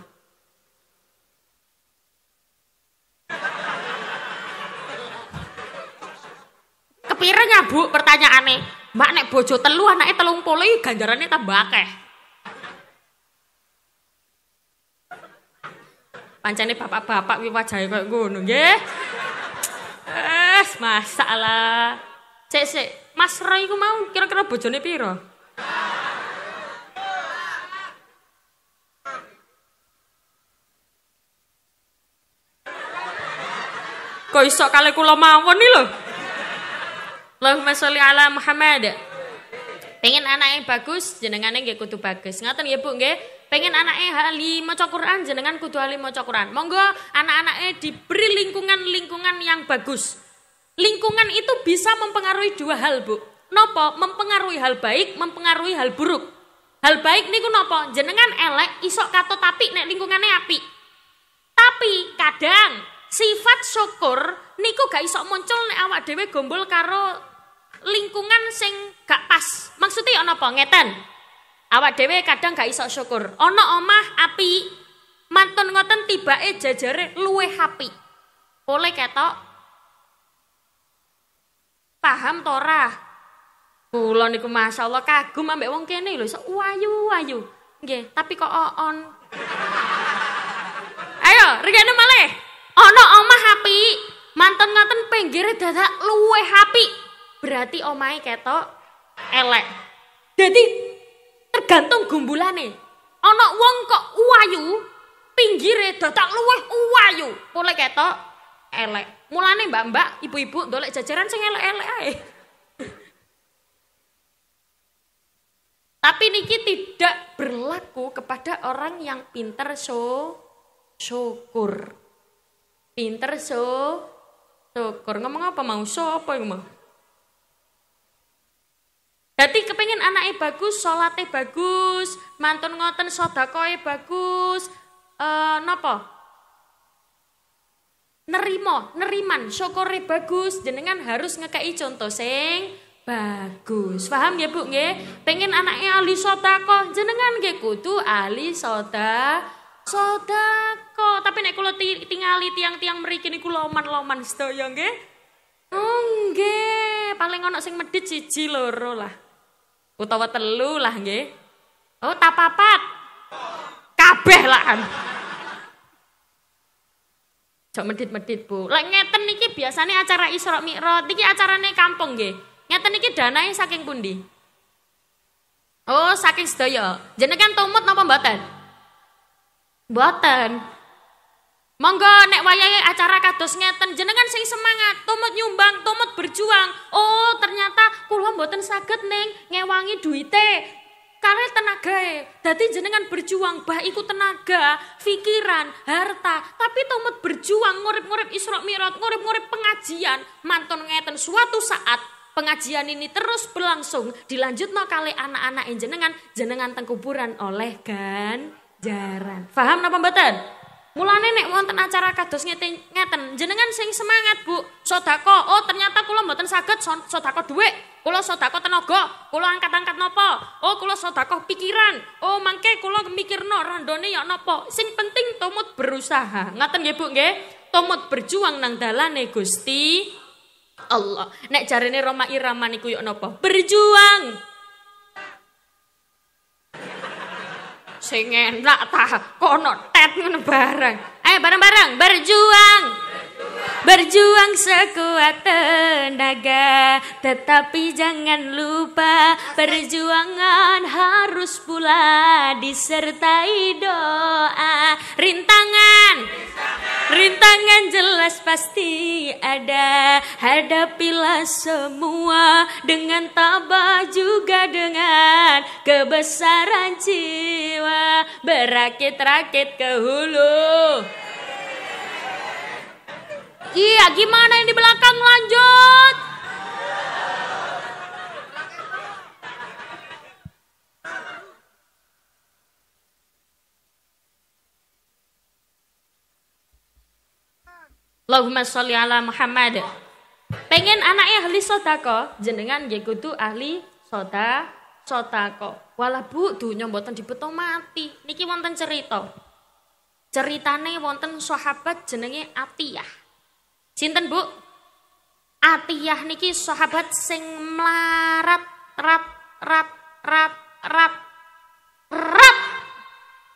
kepiring ya bu pertanyaannya. Mbak nek bojo telu anaknya telung poli ganjarannya tambah keh. Pancane bapak-bapak wi wajahe gunung ngono nggih. Eh, masalah. Cek cek, Mas Roy mau kira-kira bojone piro? Kok iso kali kula mawon nih loh Allahumma sholli ala Muhammad. Pengen anaknya bagus, jenengannya gak kutu bagus. ngatain ya Bu gak Pengen anaknya ahli mau Quran, jenengan kutu ahli mau Quran. Monggo anak-anaknya diberi lingkungan-lingkungan yang bagus. Lingkungan itu bisa mempengaruhi dua hal, Bu. Nopo mempengaruhi hal baik, mempengaruhi hal buruk. Hal baik nih bu nopo? Jenengan elek isok kato tapi nek lingkungannya api. Tapi kadang sifat syukur niku gak isok muncul nek awak dewe gombol karo lingkungan sing gak pas. Maksudnya ono apa? Ngeten. Awak dewe kadang gak iso syukur. Ono omah api, mantun ngoten tibake jajare luwe api. Oleh ketok paham torah, ora? niku masyaallah kagum ambek wong kene lho iso wayu-wayu. Nggih, tapi kok on. Ayo, regane malih. Ono omah api, mantun ngoten pinggire dadak luwe api berarti omai ketok elek. Jadi tergantung gumbulane. ono wong kok uwayu, pinggire tak luwih uwayu, boleh ketok elek. Mulane mbak-mbak, ibu-ibu dolek jajaran sing elek-elek ae. Tapi niki tidak berlaku kepada orang yang pinter so syukur. Pinter so syukur. Ngomong apa mau so apa yang mau? Hati kepengen anaknya bagus, sholatnya bagus, mantun ngoten sodakoe bagus, eh, nopo nerimo, neriman, syukure bagus, jenengan harus ngekei contoh sing bagus. Paham ya Bu nge? Pengen anaknya ahli sodako, jenengan nggih kudu ahli soda sodako. Tapi nek kulo tingali tiang-tiang merikin, niku loman-loman yang Oh, nge, paling ana sing medit siji loro lah utawa telu lah nggih. Oh, tapapat. Kabeh lah. Cok kan. medit-medit, Bu. Lek ngeten niki biasanya acara Isra Mi'raj, niki acarane kampung nggih. Ngeten niki danae saking pundi? Oh, saking sedaya. Jenengan tumut napa mboten? Mboten. Monggo nek wayahe acara kados ngeten jenengan sing semangat, tomat nyumbang, tomat berjuang. Oh, ternyata kula mboten saged ning ngewangi duite. Kare tenagae. Dadi jenengan berjuang bah iku tenaga, pikiran, harta, tapi tomat berjuang ngurip-ngurip isrok mirat, ngurip-ngurip pengajian. Mantun ngeten suatu saat pengajian ini terus berlangsung dilanjut no kali anak-anak jenengan jenengan tengkuburan oleh ganjaran. Faham napa mboten? Mulane nek wonten acara kados ngeten, ngeten jenengan sing semangat Bu. Sodako, oh ternyata kula mboten saged sodako dhuwit. Kula sodako tenaga, kula angkat-angkat nopo Oh kula sodako pikiran. Oh mangke kula mikirno randone ya nopo Sing penting tumut berusaha. Ngaten nggih Bu nggih? Tumut berjuang nang dalane Gusti Allah. Nek jarene Roma Irama niku yo ya nopo Berjuang. sing enak ta kono tet ngono bareng. Ayo eh, bareng-bareng berjuang. Berjuang sekuat tenaga, tetapi jangan lupa perjuangan harus pula disertai doa. Rintangan, rintangan, jelas pasti ada. Hadapilah semua dengan tabah juga dengan kebesaran jiwa. Berakit-rakit ke hulu. Iya, gimana yang di belakang lanjut? Allahumma sholli ala Muhammad. Pengen anaknya ahli sotako, jenengan ya kudu ahli sota sotako. Walah bu, dunya mboten dibeto mati. Niki wonten cerita. Ceritane wonten sahabat jenenge Atiyah. Sinten Bu? Atiyah niki sahabat sing melarat rap rap rap rap rap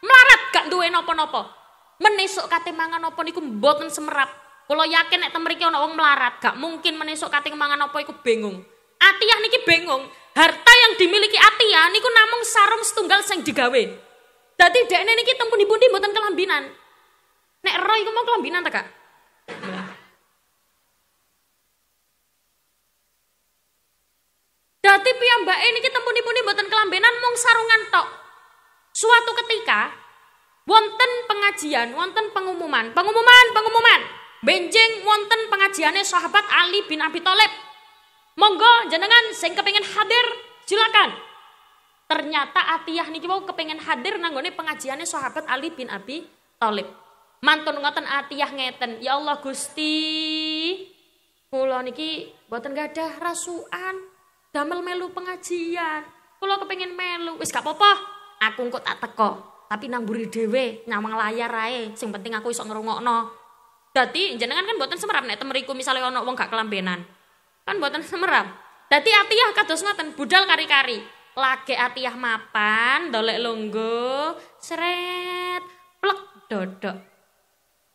melarat gak duwe nopo nopo. Menesuk kate mangan nopo, niku mboten semerap. Kalau yakin nek ten mriki wong melarat, gak mungkin menesuk kate mangan nopo, iku bingung. Atiyah niki bingung. Harta yang dimiliki Atiyah niku namung sarung setunggal sing digawe. Dadi dekne niki teng pundi-pundi mboten kelambinan. Nek roh iku mau kelambinan ta, Kak? mbak ini e kita puni buatan kelambenan mong sarungan tok. Suatu ketika wonten pengajian, wonten pengumuman, pengumuman, pengumuman. Benjing wonten pengajiannya sahabat Ali bin Abi Thalib. Monggo jenengan sing kepengen hadir silakan. Ternyata Atiyah niki mau kepengen hadir nanggone pengajiannya sahabat Ali bin Abi Thalib. Mantun ngoten Atiyah ngeten, ya Allah Gusti. Kula niki buatan gadah rasuan damel melu pengajian. Kulo kepengen melu, wis gak apa-apa. Aku engko tak teko, tapi nang buri dhewe nyawang layar rae. Sing penting aku iso ngrungokno. Dadi jenengan kan buatan semerap nek temeriku misalnya ono wong gak kelambenan. Kan buatan semerap. Dadi atiyah kados ngoten, budal kari-kari. Lage atiyah mapan, dolek longgo, seret, plek dodok.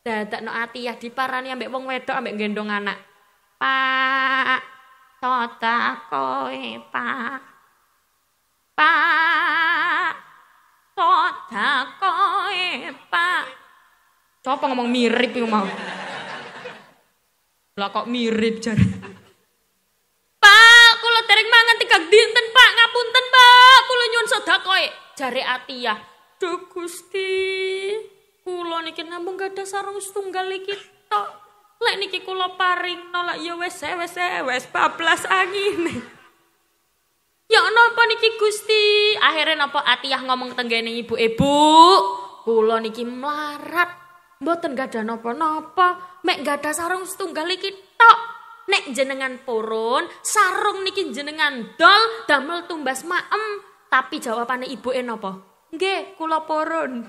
Dadak no atiyah diparani ambek wong wedok ambek gendong anak. Pak, kota koe pak pak kota koe pak coba ngomong mirip yuk mau lah kok mirip jar pak kula dereng mangan tiga dinten pak ngapunten pak kula nyuwun sedakoe jare ya duh Gusti kula niki namung gak ada sarung setunggal iki tok lek niki kula paringno lek ya wis wis wis bablas angine. Ya napa niki Gusti? Akhire napa Atiyah ngomong tenggene ibu-ibu, kula niki melarat. Mboten gadah napa-napa, mek gadah sarung setunggal iki tok. Nek jenengan purun, sarung niki jenengan dol damel tumbas maem, tapi jawabane ibu e napa? Nggih, kula purun.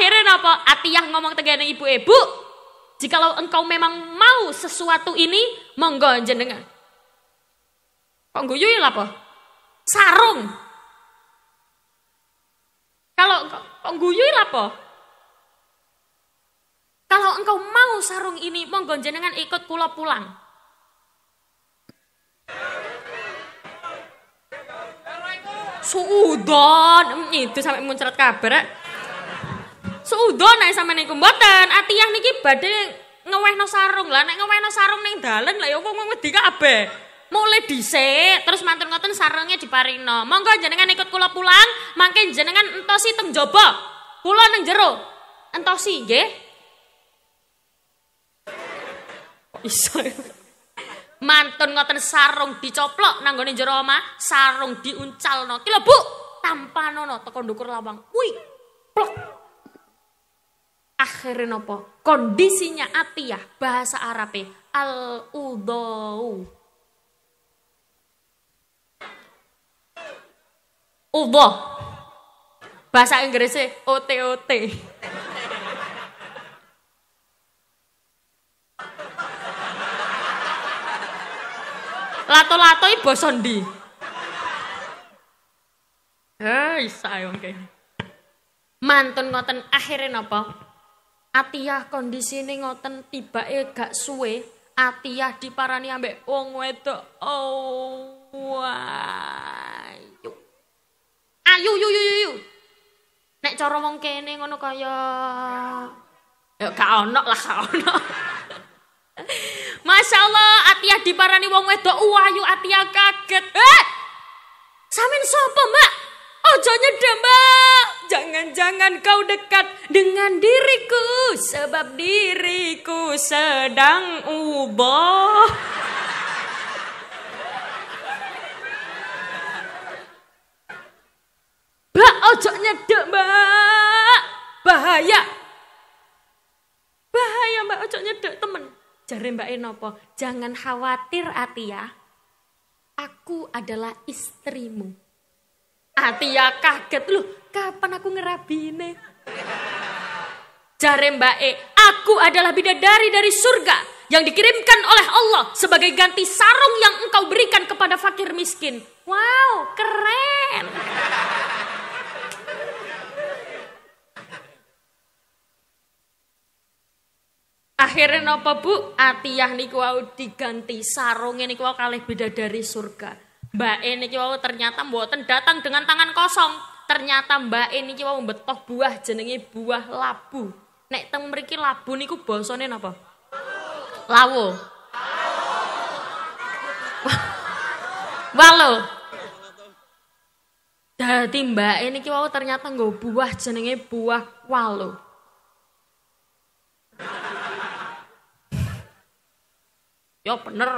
akhirnya apa Atiyah ngomong tegane ibu-ibu, jikalau engkau memang mau sesuatu ini, monggo jenengan. Kok guyu apa? Ya sarung. Kalau kok guyu apa? Kalau engkau mau sarung ini, monggo jenengan ikut pulau pulang. Suudon, itu sampai muncrat kabar seudon naik sama neng kumboten atiah niki badhe ngewehno sarung lah nek ngewehno sarung neng dalan lah ya kok wedi kabeh mulai dhisik terus mantun ngoten sarungnya parino, monggo jenengan ikut kula pulang mangke jenengan entosi teng jaba kula neng jero entosi nggih iso mantun ngoten sarung dicoplok nanggoni jero omah sarung diuncalno ki lho Bu tanpa nono teko ndukur lawang kuwi plok akhirnya nopo Kondisinya atiyah, bahasa Arabnya al udhu udhu Bahasa Inggrisnya OTOT. Lato-lato iki basa Hei, eh, sayang Mantun ngoten akhirnya napa? Atiyah kondisine ngoten tiba tibake gak suwe, Atiyah diparani ambek wong wedok. Oh, ayu. Ayu yu yu yu. Nek cara wong kene ngono kaya ya gak ono lah gak ono. Masya Allah, Atiyah diparani wong wedok. Wah, ayu Atiyah kaget. Eh! Samin sapa, Mbak? Ojo nyedem mbak. Jangan-jangan kau dekat dengan diriku. Sebab diriku sedang ubah. Mbak ojo nyedek mbak. Bahaya. Bahaya mbak ojo nyedek temen. Jari mbak Enopo. Jangan khawatir Atia, Aku adalah istrimu. Atia ya, kaget lu kapan aku ngerabine? Jare Mbak E, aku adalah bidadari dari surga yang dikirimkan oleh Allah sebagai ganti sarung yang engkau berikan kepada fakir miskin. Wow, keren. Akhirnya nopo bu, Atiyah niku wau diganti sarungnya nikuau kau kalih beda surga. Mbak ini e wau ternyata mboten datang dengan tangan kosong. Ternyata Mbak ini e wau betoh buah jenenge buah labu. Nek teng mriki labu niku basane apa Lawo. Walo. Dadi Mbak ini e wau ternyata nggak buah jenenge buah walo. Yo bener.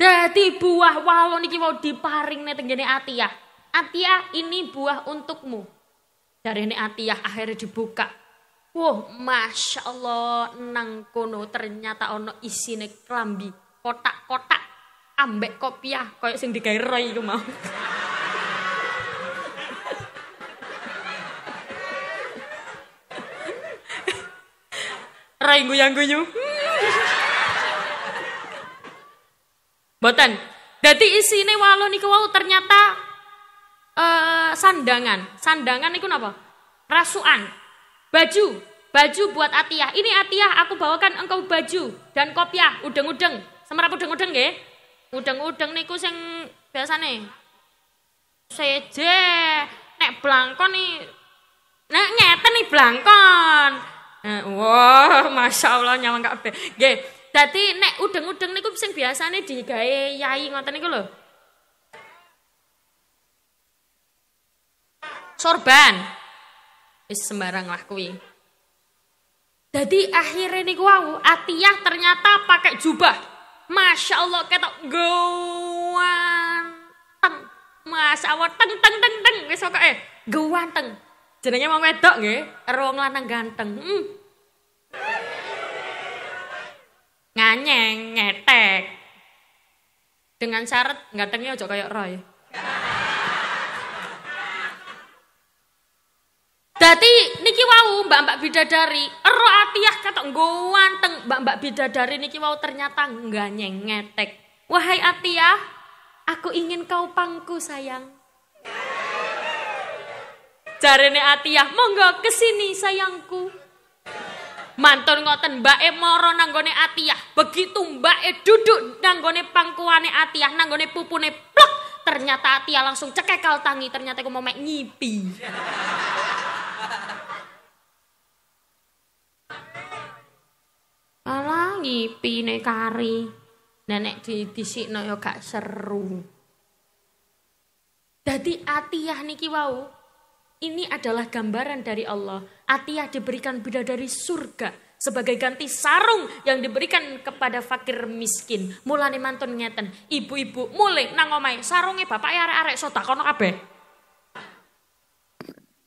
Dadi buah walon iki mau diparing nih tenggene Atiyah. Atiyah ini buah untukmu. Dari ini Atiyah akhirnya dibuka. Wah, masya Allah, nang kono ternyata ono isi nih kelambi kotak-kotak, ambek kopiah, kayak sing di Roy iku mau. Roy guyang guyu. Boten. isi ini walau niku wau ternyata uh, sandangan. Sandangan itu apa? Rasuan. Baju, baju buat Atiyah. Ini Atiyah aku bawakan engkau baju dan kopiah, udeng-udeng. Semerap udeng-udeng nggih? Udeng-udeng niku sing nih, seje nek belangkon nih nek ngeten nih belangkon, eh, wah, masya Allah nyaman kabeh. Nggih jadi nek udeng-udeng niku sing biasane digawe yai ngoten niku lho. Sorban. Wis sembarang lah kuwi. Dadi akhirnya niku wau Atiyah ternyata pakai jubah. Masya Allah ketok gawanteng. Masya Allah teng teng teng teng wis eh gawanteng. Jenenge mau wedok nggih, ro lanang ganteng. Hmm. nganyeng ngetek dengan syarat gantengnya ojo kayak Roy Dadi niki wau mbak-mbak bidadari, ero atiah katok nggowan teng mbak-mbak bidadari niki wau ternyata nganyeng ngetek. Wahai atiah, aku ingin kau pangku sayang. Jarene atiah, monggo kesini sayangku. Mantun ngoten mbake moro nanggone Atiyah. Begitu mbake duduk nanggone pangkuane Atiyah, nanggone pupune plok ternyata Atiyah langsung cekekal tangi, ternyata aku mau mek nyipi. Alah ngipi nek kari. Nenek no yo ya gak seru. jadi Atiyah niki wau ini adalah gambaran dari Allah Atiyah diberikan bidadari surga sebagai ganti sarung yang diberikan kepada fakir miskin. Mulane mantun ngeten, ibu-ibu mulai nang omahe sarunge bapak ya arek-arek kono kabeh.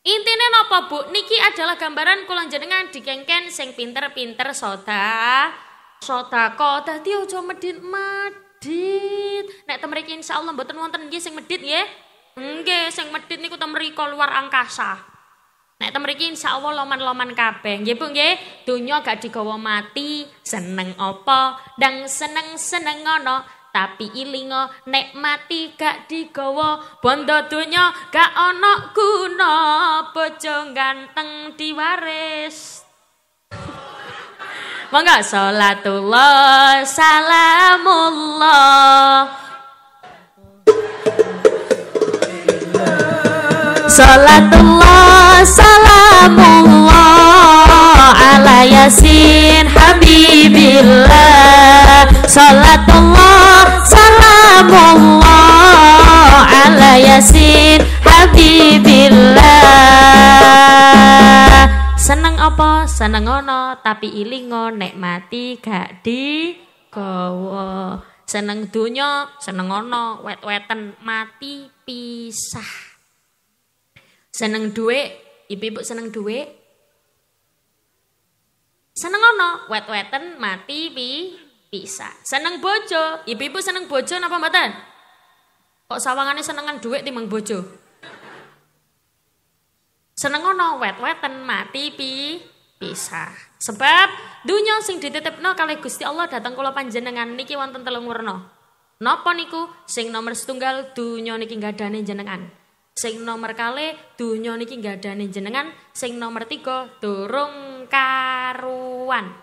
Intinya napa bu, niki adalah gambaran kulang jenengan dikengken sing pinter-pinter sota. Sota kok tadi ojo medit medit. Nek temeriki insya Allah mboten wonten nggih sing medit nggih. Nggih sing medit niku temerika luar angkasa. Nek ta mriki insyaallah loman-loman kabeh. Nggih Bu nggih, donya gak digawa mati, seneng apa? Ndang seneng-seneng ana, tapi ilinga nek mati gak digawa bondo donya gak ana guna, bojo ganteng diwaris. Monggo salatullah salamullah Salatullah salamullah ala yasin habibillah Salatullah salamullah ala yasin habibillah Seneng apa? Seneng ono tapi ilingo mati gak di gowo Seneng dunya seneng ono wet-wetan mati pisah Seneng duit, ibu-ibu seneng duit. Seneng ono, wet-weten mati pi bisa. Seneng bojo, ibu-ibu seneng bojo napa mboten? Kok sawangane senengan duit timbang bojo? Seneng ono, wet-weten mati pi bisa. Sebab dunia sing no kali Gusti Allah datang kula panjenengan niki wonten telung werna. Nopo niku sing nomor setunggal dunia niki gadane jenengan. Sing nomor kali dunia niki nggak nih jenengan, sing nomor tiga turung karuan.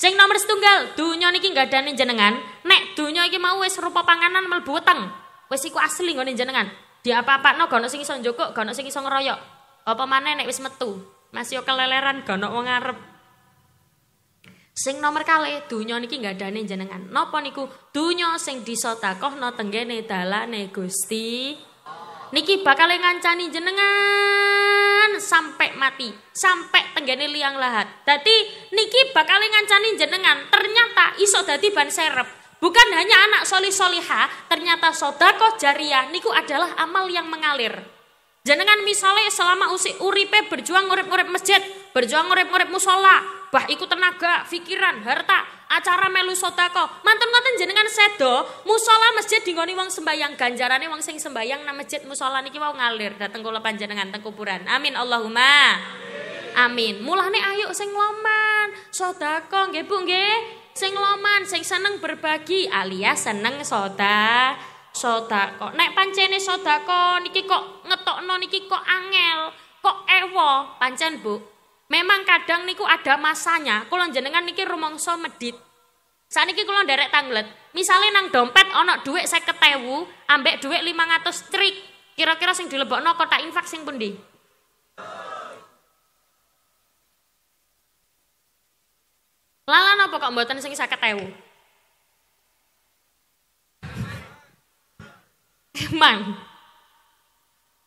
Sing nomor setunggal dunia niki nggak nih jenengan, nek dunia iki mau wes rupa panganan mlebu weteng. wes iku asli nggak jenengan. diapa papa no gono sing song joko gono sing song royok Apa mana nek wes metu, masih keleleran gak ono wong arep. Sing nomor kali dunia niki nggak nih jenengan. Nopo niku? dunia sing disota no tenggene dalane Gusti niki bakal ngancani jenengan sampai mati, sampai tenggane liang lahat. Tadi niki bakal ngancani jenengan, ternyata iso dadi ban serep. Bukan hanya anak soli soliha, ternyata sodako jariah niku adalah amal yang mengalir. Jenengan misalnya selama usi uripe berjuang ngorep-ngorep masjid, berjuang ngorep-ngorep musola, bah ikut tenaga, fikiran, harta, acara melu sotako. Mantan ngoten jenengan sedo, musola masjid digoni wong sembayang ganjarane wong sing sembayang nama masjid musola niki wau ngalir dateng kula panjenengan teng kuburan. Amin Allahumma. Amin. Mulah Mulane ayo sing loman, sotako nggih Bu nggih. Sing loman, sing seneng berbagi alias seneng sota sodako. Nek pancene sodako niki kok ngetokno niki kok angel, kok ewo pancen bu. Memang kadang niku ada masanya, kulon jenengan niki rumongso medit. Saat niki kulon derek tanglet. Misalnya nang dompet ono duit saya ketewu, ambek lima 500 trik. Kira-kira sing dilebokno kota infak sing pundi? Lala nopo kok mboten sing ketewu? 慢。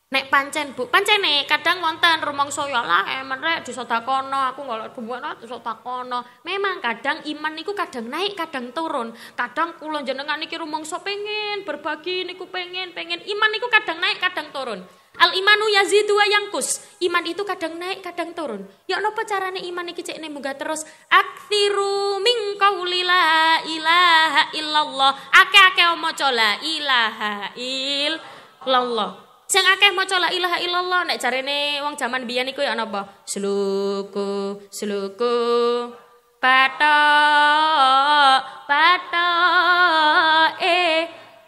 nek pancen bu pancen nih kadang wonten rumong soyo ya lah emang rek di sodakono aku nggak dua ah, di sodakono memang kadang iman niku kadang naik kadang turun kadang kulon jenengan niki rumong so pengen berbagi niku pengen pengen iman niku kadang naik kadang turun al imanu yazidu wa yangkus iman itu kadang naik kadang turun ya nopo carane iman iki cek muga terus aktiru ming qauli la ilaha illallah Ake ake omocola ilaha illallah sing akeh maca la ilaha illallah nek jarene wong jaman biyen iku ya napa sluku sluku pato pato e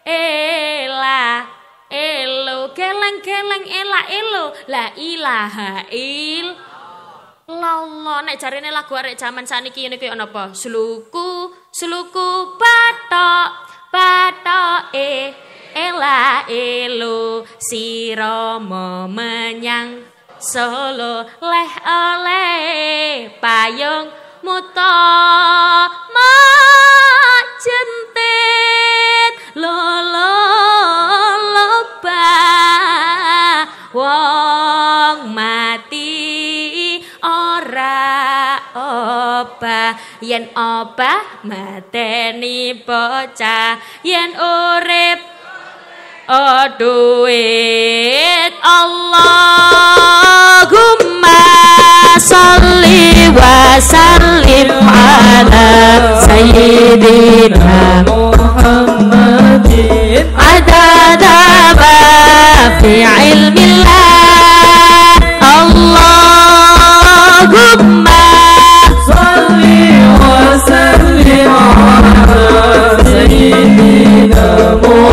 ela elo geleng geleng ela elo la ilaha illallah, Allah nek jarene lagu arek jaman saniki niku ya napa sluku sluku pato pato eh. ela elu siromo menyang Solo leh oleh payung muto majentit lolo loba wong mati ora opa yen opa mateni bocah yen urip oh duit Allahumma salli wa sallim ala sayyidina Muhammadin adada ma fi ilmillah Allahumma salli wa sallim ala sayyidina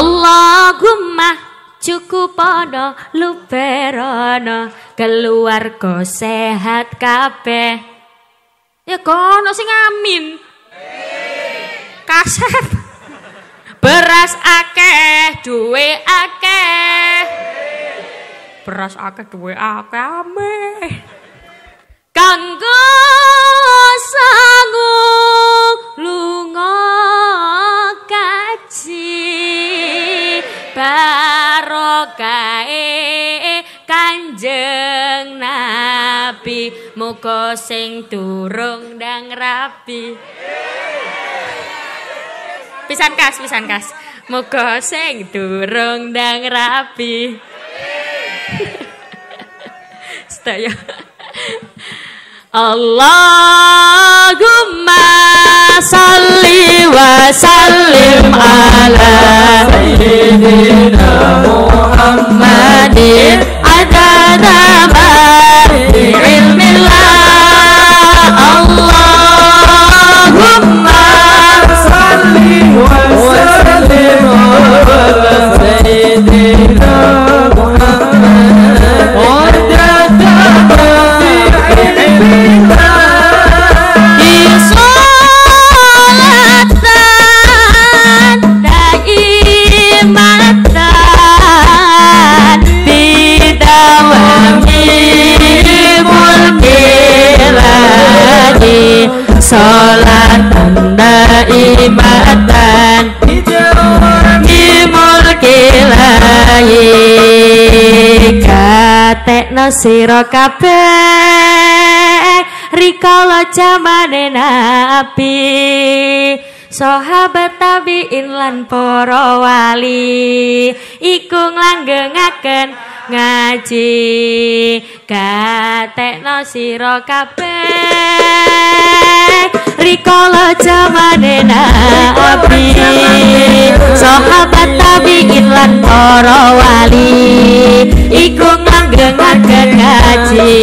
Allahumma cukup podo luberono keluarga sehat kabeh ya kono sing amin kasep beras akeh duwe akeh beras akeh duwe akeh amin kanggo sangu lunga kaji barokae kanjeng nabi muga sing durung dang rabi pisan kas pisan kas muga sing durung dang rabi Yeah. Allahumma salli wa sallim ala sayyidina Muhammadin adada ma ilmillah Allah sira kabeh rikala jamane nabi sahabat tabiin lan para wali iku nglanggengaken ngaji gatekno sira kabeh rikala jamane abdi sahabat tabi'in lan para wali iku kangge ngaji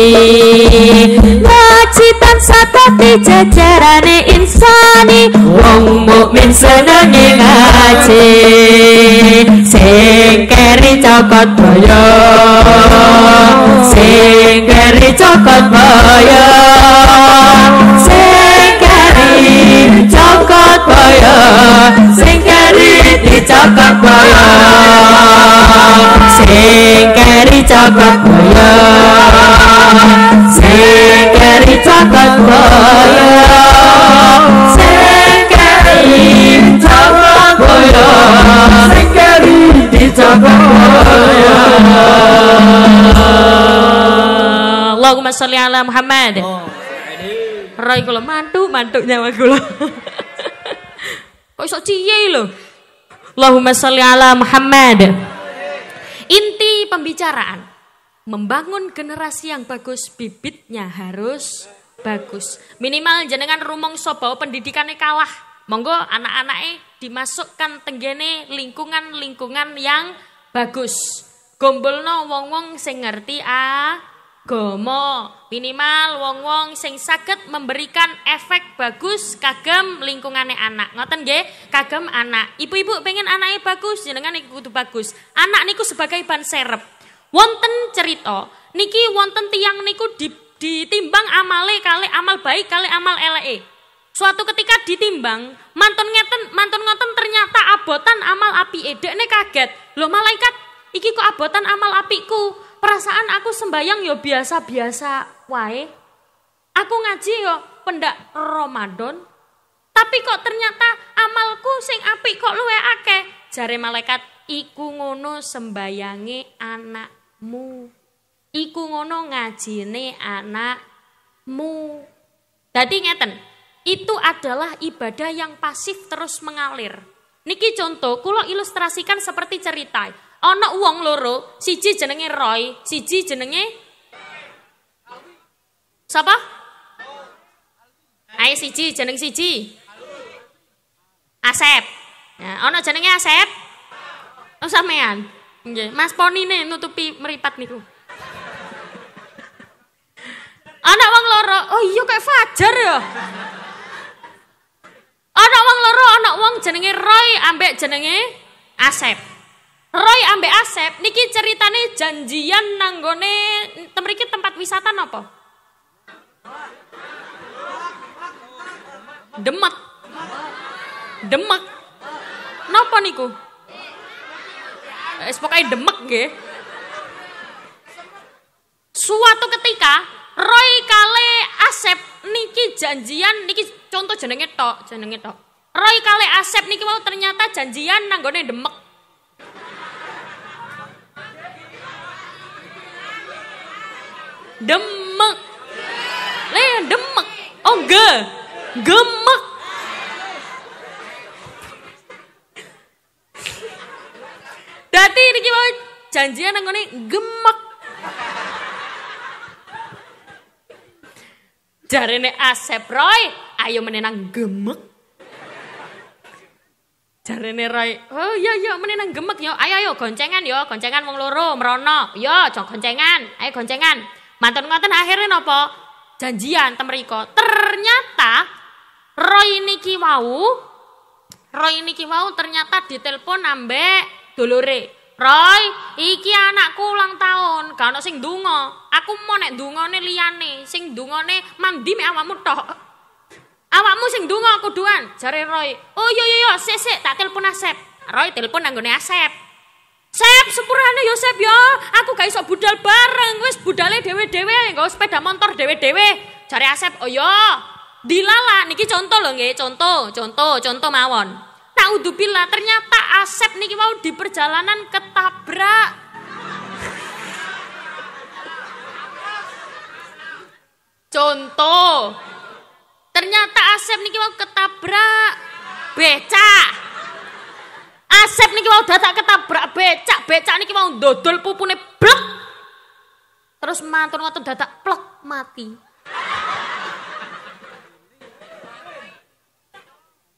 Haji tansah tapi jajarane insani Wong mukmin senengi ngaji Singkeri cokot boyo Singkeri cokot boyo Singkeri cokot boyo Singkeri dicokot boyo sing keri cakap boyo sing keri cakap boyo sing keri cakap boyo sing keri dicokot boyo Allahumma sholli ala Muhammad. Oh, Roy kula mantuk, mantuk nyawa kula. Kok sok cie lo. Allahumma salli ala Muhammad. Inti pembicaraan membangun generasi yang bagus bibitnya harus bagus. Minimal jenengan rumong sobo pendidikannya kalah. Monggo anak-anaknya dimasukkan tenggene lingkungan-lingkungan yang bagus. Gombolno wong-wong sing ngerti ah Gomo minimal wong-wong sing saged memberikan efek bagus kagem lingkungane anak. Ngoten nggih, kagem anak. Ibu-ibu pengen anaknya bagus, jenengan iku kudu bagus. Anak niku sebagai ban serep. Wonten cerita, niki wonten tiang niku di, ditimbang amale kali amal baik kali amal eleke. Suatu ketika ditimbang, mantun ngeten, mantun ngoten ternyata abotan amal api ne kaget. Loh malaikat, iki kok abotan amal apiku? perasaan aku sembayang yo ya biasa-biasa wae. Aku ngaji yo ya pendak Ramadan. Tapi kok ternyata amalku sing apik kok luwe akeh. Jare malaikat, iku ngono sembayangi anakmu. Iku ngono ngajine anakmu. Dadi ngeten, itu adalah ibadah yang pasif terus mengalir. Niki contoh, kulo ilustrasikan seperti cerita. Ana wong loro, siji jenenge Roy, siji jenenge Sapa? Ayo siji jeneng siji. Asep. Ya, ana jenenge Asep. Oh sampean. Nggih, Mas Ponine nutupi meripat niku. Anak wong loro. Oh iya kayak Fajar ya. Anak wong loro, anak wong jenenge Roy ambek jenenge Asep. Roy ambek Asep niki ceritane janjian nanggone temriki tempat wisata nopo. Demak, Demak, Napa niku? Wis pokoke demek nggih. Suatu ketika Roy kale Asep niki janjian niki contoh jenenge tok, jenenge tok. Roy kale Asep niki mau ternyata janjian nanggone demek. Demek. le ya, demek. Oh, ge. Gemek. Dati ini gimana? Janjian nang gemek. Jarene Asep Roy, ayo menenang gemek. Jarene Roy, oh iya iya menenang gemek yo. Ayo ayo goncengan yo, goncengan wong loro merono. Yo, cok goncengan, ayo goncengan. Mantan ngoten akhirnya nopo janjian temriko. Ternyata Roy niki wau Roy niki wau ternyata ditelepon ambek Dolore. Roy, iki anakku ulang tahun, kalo sing dungo Aku mau nek nih liyane, sing nih mandi me awakmu tok. Awakmu sing dungo aku doan jare Roy. Oh yo yo yo se se tak telepon Asep. Roy telepon nanggone Asep. Sep, sepurane yo ya, Sep yo. Ya. Aku gak iso budal bareng. Wis budale dhewe-dhewe, gak sepeda motor dhewe-dhewe. Cari Asep, oh yo. Ya. Dilala niki contoh lho nggih, contoh, contoh, contoh mawon. Naudzubillah ternyata Asep niki mau di perjalanan ketabrak. Contoh. Ternyata Asep niki mau ketabrak becak. Asep niki mau datak ketabrak becak, becak niki mau dodol pupune blek. Terus mantur ngoten dadak plek mati.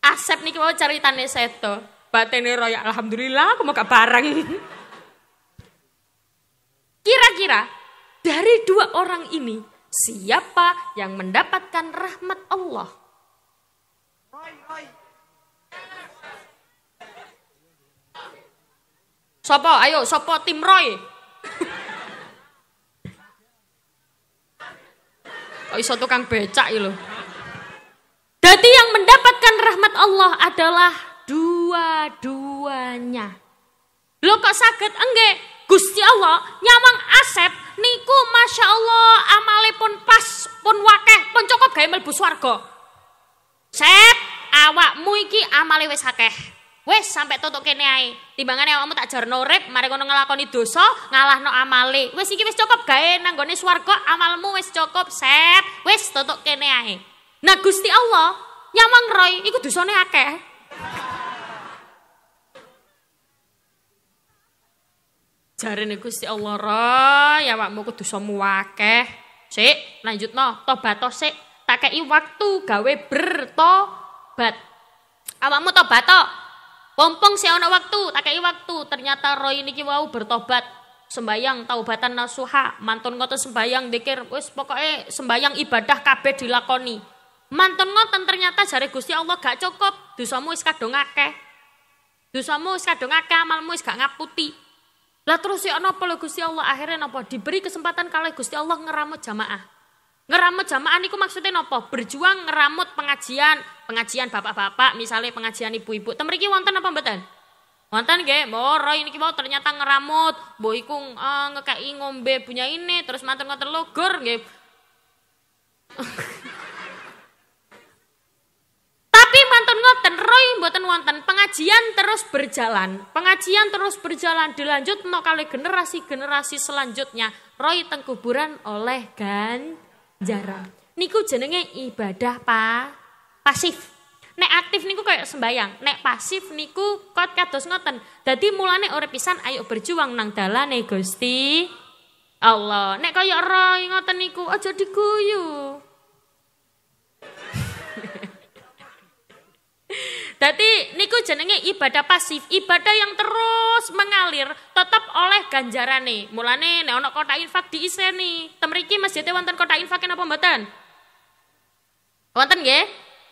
Asep niki mau ceritane seto. Batene royak alhamdulillah aku mau bareng. Kira-kira dari dua orang ini siapa yang mendapatkan rahmat Allah? Hai, hai. Sopo? Ayo, sopo tim Roy? Oh iso tukang becak lho. Jadi yang mendapatkan rahmat Allah adalah dua-duanya. Lo kok sakit enggak? Gusti Allah nyawang Asep niku masya Allah amale pun pas pun wakeh pun cukup gaya mlebu swarga. Sep, awakmu iki amale wis akeh. Wes sampai toto kene ae. Timbangane awakmu tak jarno urip, mari kono nglakoni dosa, ngalahno amale. Wes iki wis cukup gawe nang gone swarga, amalmu wis cukup, set. Wes toto kene ae. Nah Gusti Allah nyawang roy iku dosane akeh. Jarene Gusti Allah, "Roy, awakmu kudu dosamu akeh." Sik, lanjutno, tobat sik. Tak kei waktu gawe bertobat. Awakmu tobat Pompong sih ono waktu, tak waktu. Ternyata Roy niki Wow bertobat sembayang taubatan nasuha mantun ngoten sembayang dikir wis pokoknya sembayang ibadah kabeh dilakoni mantun ngoten ternyata jari Gusti Allah gak cukup dosamu wis kadung akeh dosamu wis kadung akeh amalmu wis gak ngaputi lah terus ya napa Gusti Allah akhirnya nopo diberi kesempatan kalau Gusti Allah ngeramut jamaah Ngeramut jamaah niku maksudnya nopo? Berjuang ngeramut pengajian, pengajian bapak-bapak, misalnya pengajian ibu-ibu. Temeriki wonten apa mboten? Wonten nggih, moro ini kibau ternyata ngeramut, mbok iku uh, ngekeki ngombe punya ini terus mantan ngoten lho, gak, nggih. Tapi mantan ngoten roy buatan wonten pengajian terus berjalan. Pengajian terus berjalan dilanjut no kali generasi-generasi selanjutnya. Roy tengkuburan oleh gan jarak. Niku jenenge ibadah pa pasif. Nek aktif niku kayak sembayang, nek pasif niku kot kados ngoten. Dadi mulane ora pisan ayo berjuang nang dalane Gusti Allah. Nek kaya roy ngoten niku aja diguyu. Dadi niku jenenge ibadah pasif, ibadah yang terus mengalir tetap oleh ganjaran nih. Mulane nek ana kota infak diiseni. Temriki masjidnya wonten kota infak napa mboten? Wonten nggih?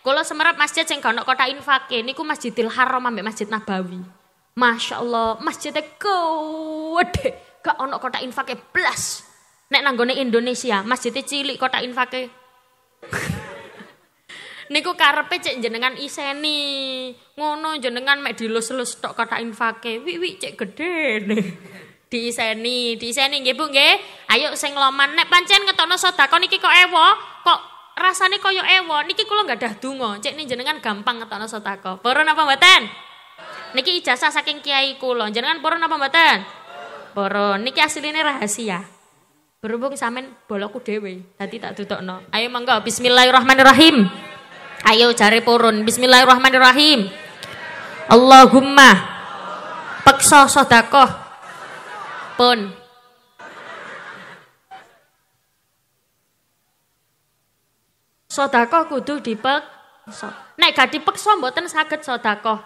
Kula semerap masjid sing gak kota infak niku Masjidil Haram ambek Masjid Nabawi. Masya Allah, masjidnya gede. Gak ono kota infake blas. Nek nanggone Indonesia, masjidnya cilik kota infake. niku karepe cek jenengan iseni ngono jenengan mek dilus-lus tok kata infake wi wi cek gede nih di iseni iseni nggih Bu nggih ayo sing loman nek pancen ngetono sedekah niki kok ewo kok rasane koyo ewo niki kula nggak dah donga cek nih jenengan gampang ngetono sedekah purun apa mboten niki ijasa saking kiai kula jenengan purun apa mboten purun niki asline rahasia berhubung samen bolaku dewe tadi tak tutok no ayo monggo bismillahirrahmanirrahim Ayo cari purun. Bismillahirrahmanirrahim. Allahumma peksa sodakoh pun. sodako kudu dipek. Nek gak dipeksa mboten sakit sodako.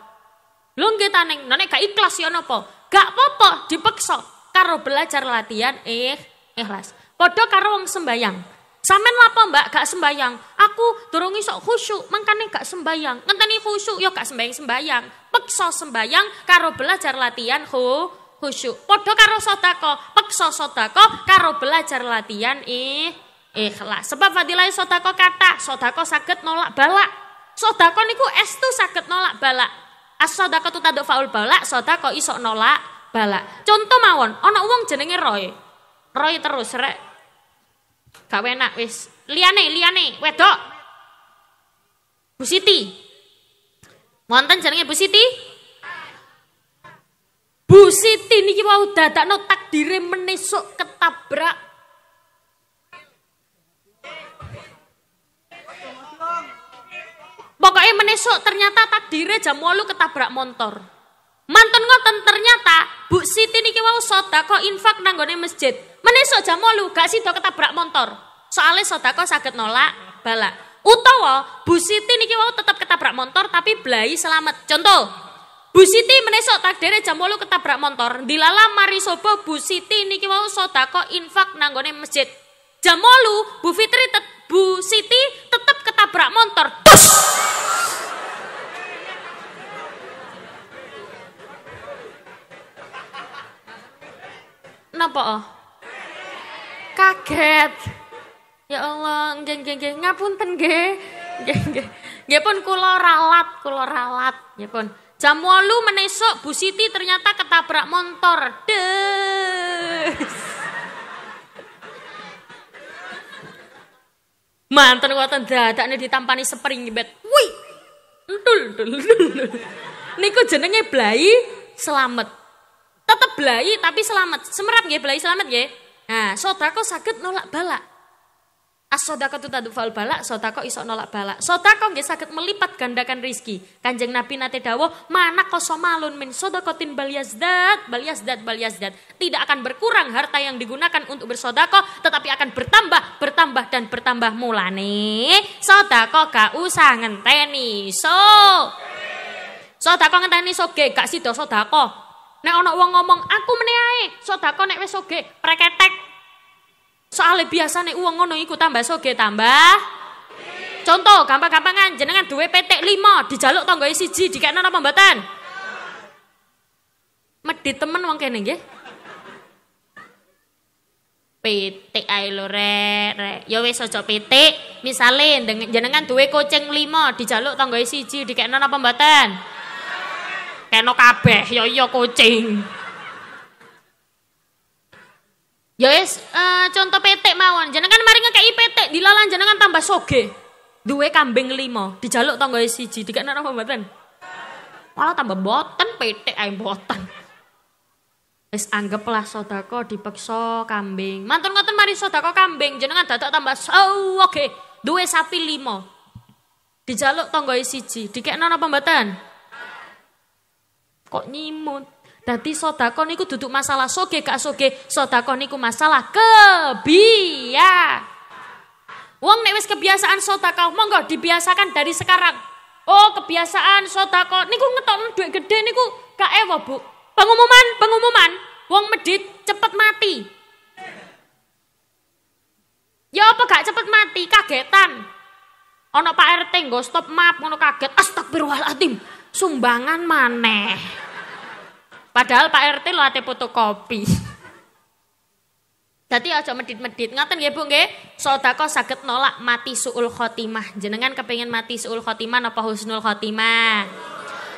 Lu nggih neng, ning nek gak ikhlas ya napa? Gak apa-apa dipeksa karo belajar latihan eh ikhlas. Padha karo wong sembayang. Samen lapo mbak gak sembayang. Aku dorongi sok khusyuk, makanya gak sembayang. Ngenteni khusyuk, yo ya gak sembayang-sembayang. Pekso sembayang, karo belajar latihan husu khusyuk. Podo karo sotako, pekso sotako, karo belajar latihan ih. ih lah Sebab fadilai sotako kata, sotako sakit nolak balak. Sotako niku es tuh sakit nolak balak. As sotako tu tadok faul balak, sotako isok nolak balak. Contoh mawon, ono uang jenenge Roy. Roy terus, rek Gak enak wis. Liane, liane wedok. Bu Siti. Wonten jenenge Bu Siti? Bu Siti niki wau dadakno takdire menesuk ketabrak. Pokoknya menesok ternyata takdire jam 8 ketabrak motor. Mantun ngoten ternyata Bu Siti niki wau sedekah infak nanggone masjid. Meneso jam molu gak sido ketabrak motor. Soale sodako sakit nolak balak. Utawa Bu Siti niki wau tetap ketabrak motor tapi belai selamat. Contoh, Bu Siti menesok takdere jam molu ketabrak motor. Dilala mari sobo Bu Siti niki wau sodako infak nanggone masjid. Jam molu Bu Fitri tet, Bu Siti tetep ketabrak motor. Tus! Napa oh? kaget. Ya Allah, geng geng nggih ngapunten nggih. Nggih nggih. Nggih pun kula ralat, kula ralat. Nggih pun. Jam 8 menesuk Bu Siti ternyata ketabrak motor. Des. Mantan ngoten dadakne ditampani sepringbet. Wui. Entul, entul, entul. Niku jenenge blai selamat. Tetep blai tapi selamat. Semerap nggih blai selamat nggih. Nah, sotako sakit nolak balak. As sodako tu fal balak, sotako isok nolak balak. Sotako gak sakit melipat gandakan rizki. Kanjeng Nabi nate dawo, mana kosomalun min tin baliasdat, baliasdat, baliasdat. Tidak akan berkurang harta yang digunakan untuk bersodako, tetapi akan bertambah, bertambah dan bertambah mulane. Sotako gak usah ngenteni, so. Sodako ngenteni so gak sido sodako. Nek ana wong ngomong, aku meneh sodako nek wis soge, preketek. Soale nih wong ngono iku tambah soge tambah. Contoh gampang-gampangan jenengan duwe PT 5 dijaluk tanggae siji dikekno napa mboten? Medhi temen wong kene nggih. Petik ae lho rek, rek. Ya wis aja petik. Misale jenengan duwe kucing 5 dijaluk tanggae siji dikekno nana mboten? Kena kabeh ya iya kucing. Ya yes, uh, eh, contoh petik mawon. Jenengan mari ngekeki petik dilalan jenengan tambah soge. Duwe kambing lima, dijaluk tonggo siji, dikene napa mboten? Malah tambah boten petik ae boten. Wis anggaplah sodako dipeksa kambing. Mantun ngoten mari sodako kambing jenengan dadak tambah soge. Okay. Duwe sapi lima. Dijaluk tonggo siji, dikene napa mboten? Kok nyimut? Dadi sedekah niku duduk masalah soge gak soge, sedekah niku masalah kebia. Wong nek wis kebiasaan sedekah monggo dibiasakan dari sekarang. Oh, kebiasaan sedekah niku ngetok duit gede niku gak ewa, Bu. Pengumuman, pengumuman, wong medit cepet mati. Ya apa gak cepet mati kagetan. Ono Pak RT nggo stop map ngono kaget. Astagfirullahaladzim sumbangan maneh. Padahal Pak RT lo ate fotokopi. Jadi aja medit-medit. Ngaten nggih Bu nggih? Sedekah saged nolak mati suul khotimah. Jenengan kepingin mati suul khotimah apa husnul khotimah?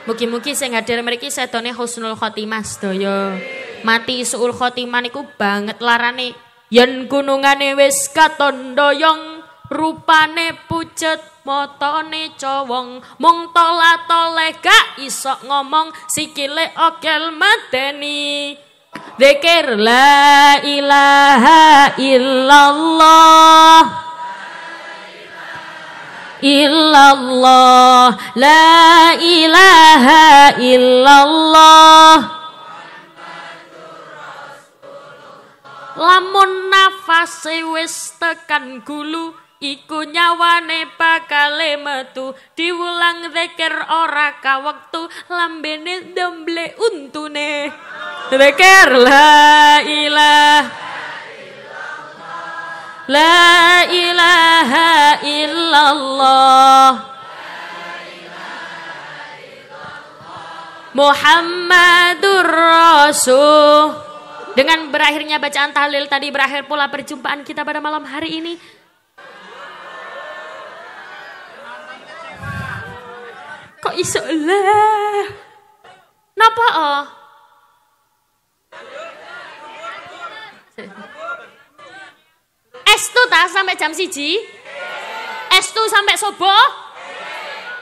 Mugi-mugi sing hadir mriki sedone husnul khotimah sedaya. Mati suul khotimah niku banget larane yen gunungane wis katon yang Rupane pucet motone cowong mung tola-tole gak iso ngomong sikile okel mateni Dekir la ilaha illallah illallah la ilaha illallah lamun nafase wis tekan gulu Iku nyawane bakal metu diulang zikir ora ka wektu lambene demble untune. Zikir la ilah La ilaha illallah Muhammadur Rasul Dengan berakhirnya bacaan tahlil tadi berakhir pula perjumpaan kita pada malam hari ini Kok iso leh Napa oh? Estu ta sampai jam siji? Estu sampai sobo?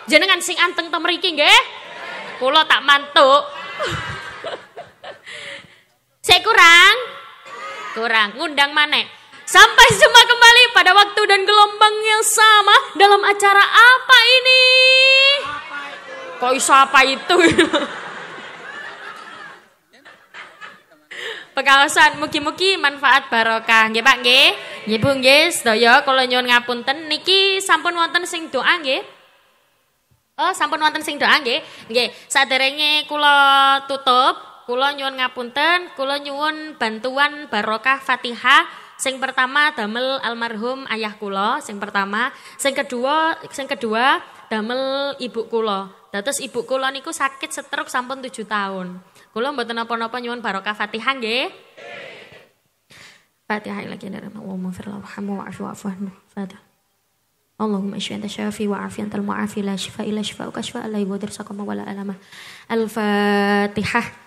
Jenengan sing anteng temerikin mriki nggih? Kula tak mantuk. Saya kurang? Kurang. Ngundang mana Sampai jumpa kembali pada waktu dan gelombang yang sama dalam acara apa ini? kok iso apa itu pekaosan mugi-mugi manfaat barokah nggih Pak nggih nggih Bu nggih sedaya kula nyuwun ngapunten niki sampun wonten sing doa nggih Oh sampun wonten sing doa nggih nggih saderenge kula tutup kula nyuwun ngapunten kula nyuwun bantuan barokah Fatihah Sing pertama damel almarhum ayah kula, sing pertama, sing kedua, sing kedua damel ibu kula. Dados ibu kula niku sakit stroke sampun tujuh tahun. Kula mboten napa-napa nyuwun barokah Fatihah nggih. Fatihah lagi dari Allahumma firlah wa afu afu Fatihah. اللهم wa afi anta al-muafi la لا illa الا شفاؤك la لا يغادر wala alama al-fatihah.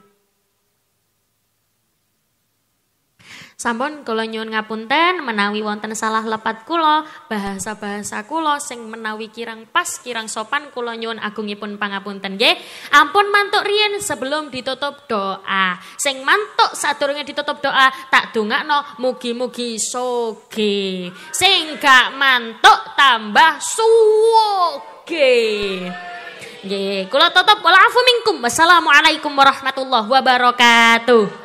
Sampun kula nyuwun ngapunten menawi wonten salah lepat kulo bahasa-bahasa kulo sing menawi kirang pas kirang sopan kula nyuwun agungipun pangapunten nggih. Ampun mantuk riyen sebelum ditutup doa. Sing mantuk sadurunge ditutup doa tak no mugi-mugi soge. Sing gak mantuk tambah suwoge. Nggih, kulo tutup wala Wassalamualaikum warahmatullahi wabarakatuh.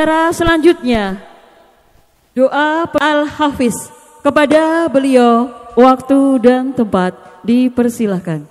acara selanjutnya doa Al-Hafiz kepada beliau waktu dan tempat dipersilahkan.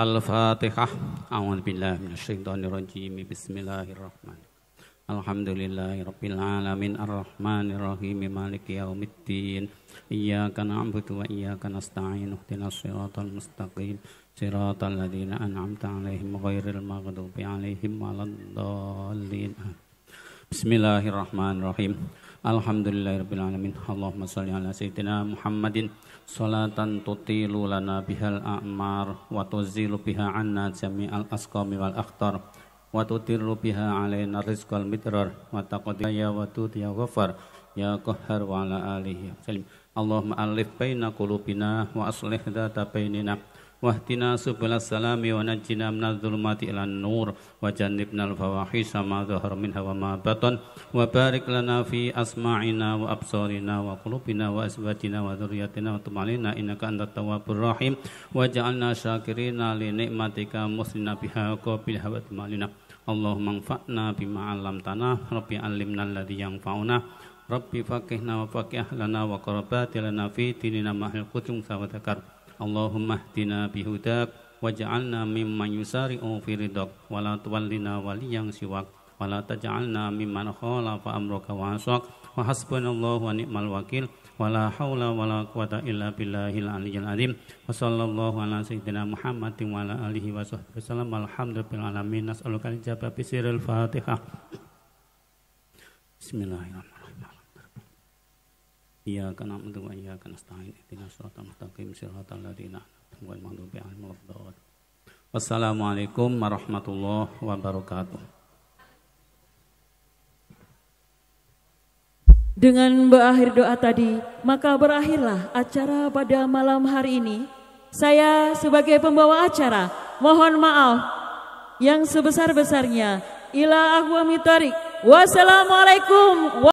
Al-Fatihah. A'udzu billahi minasyaitonir rajim. Bismillahirrahmanirrahim. Alhamdulillahi rabbil alamin arrahmanir rahim maliki yaumiddin iyyaka na'budu wa iyyaka nasta'in ihdinas siratal mustaqim siratal ladzina an'amta 'alaihim ghairil maghdubi 'alaihim waladdallin Bismillahirrahmanirrahim Alhamdulillahirrabbilalamin Allahumma salli ala Sayyidina Muhammadin Salatan tutilu lana bihal a'mar Wa tuzilu biha anna jami'al asqami wal akhtar Wa tutiru biha alayna rizqal mitrar Wa taqdiyaya wa tutiya ghafar Ya qahhar wa ala alihi Allahumma alif bayna kulubina Wa aslih data bainina wahdina subala salami wa najina minadzul mati ilan nur wa jannibna al-fawahisa ma zahar min hawa ma batan wa barik lana fi asma'ina wa absarina wa kulubina wa asbatina wa zuriyatina wa tumalina Ina anda tawabur rahim wa ja'alna syakirina li ni'matika muslina biha wa bilha wa tumalina Allahumma anfa'na bima'alam tanah Rapi Alim alladhi yang fa'una Rapi Fakih wa faqih lana wa karabati lana fi tini nama ahli kutung sahabat akarbi Allahumma hdina bihudak waj'alna mimman yusari'u fi ridak wala tuwallina waliyan siwak wala taj'alna mimman khalafa amraka wa asak wa hasbunallahu wa ni'mal wakil wala haula wala quwata illa billahil aliyyil azim wa sallallahu ala sayyidina muhammadin wa ala alihi wa sahbihi wasallam alhamdulillahi alamin nas'aluka al bi sirril fatihah Bismillahirrahmanirrahim إياك نعبد وإياك نستعين اهدنا الصراط mustaqim, صراط الذين أنعمت غير المغضوب al ولا الضالين Wassalamualaikum warahmatullahi wabarakatuh. Dengan berakhir doa tadi, maka berakhirlah acara pada malam hari ini. Saya sebagai pembawa acara, mohon maaf yang sebesar-besarnya. Ila aku amitarik. Wassalamualaikum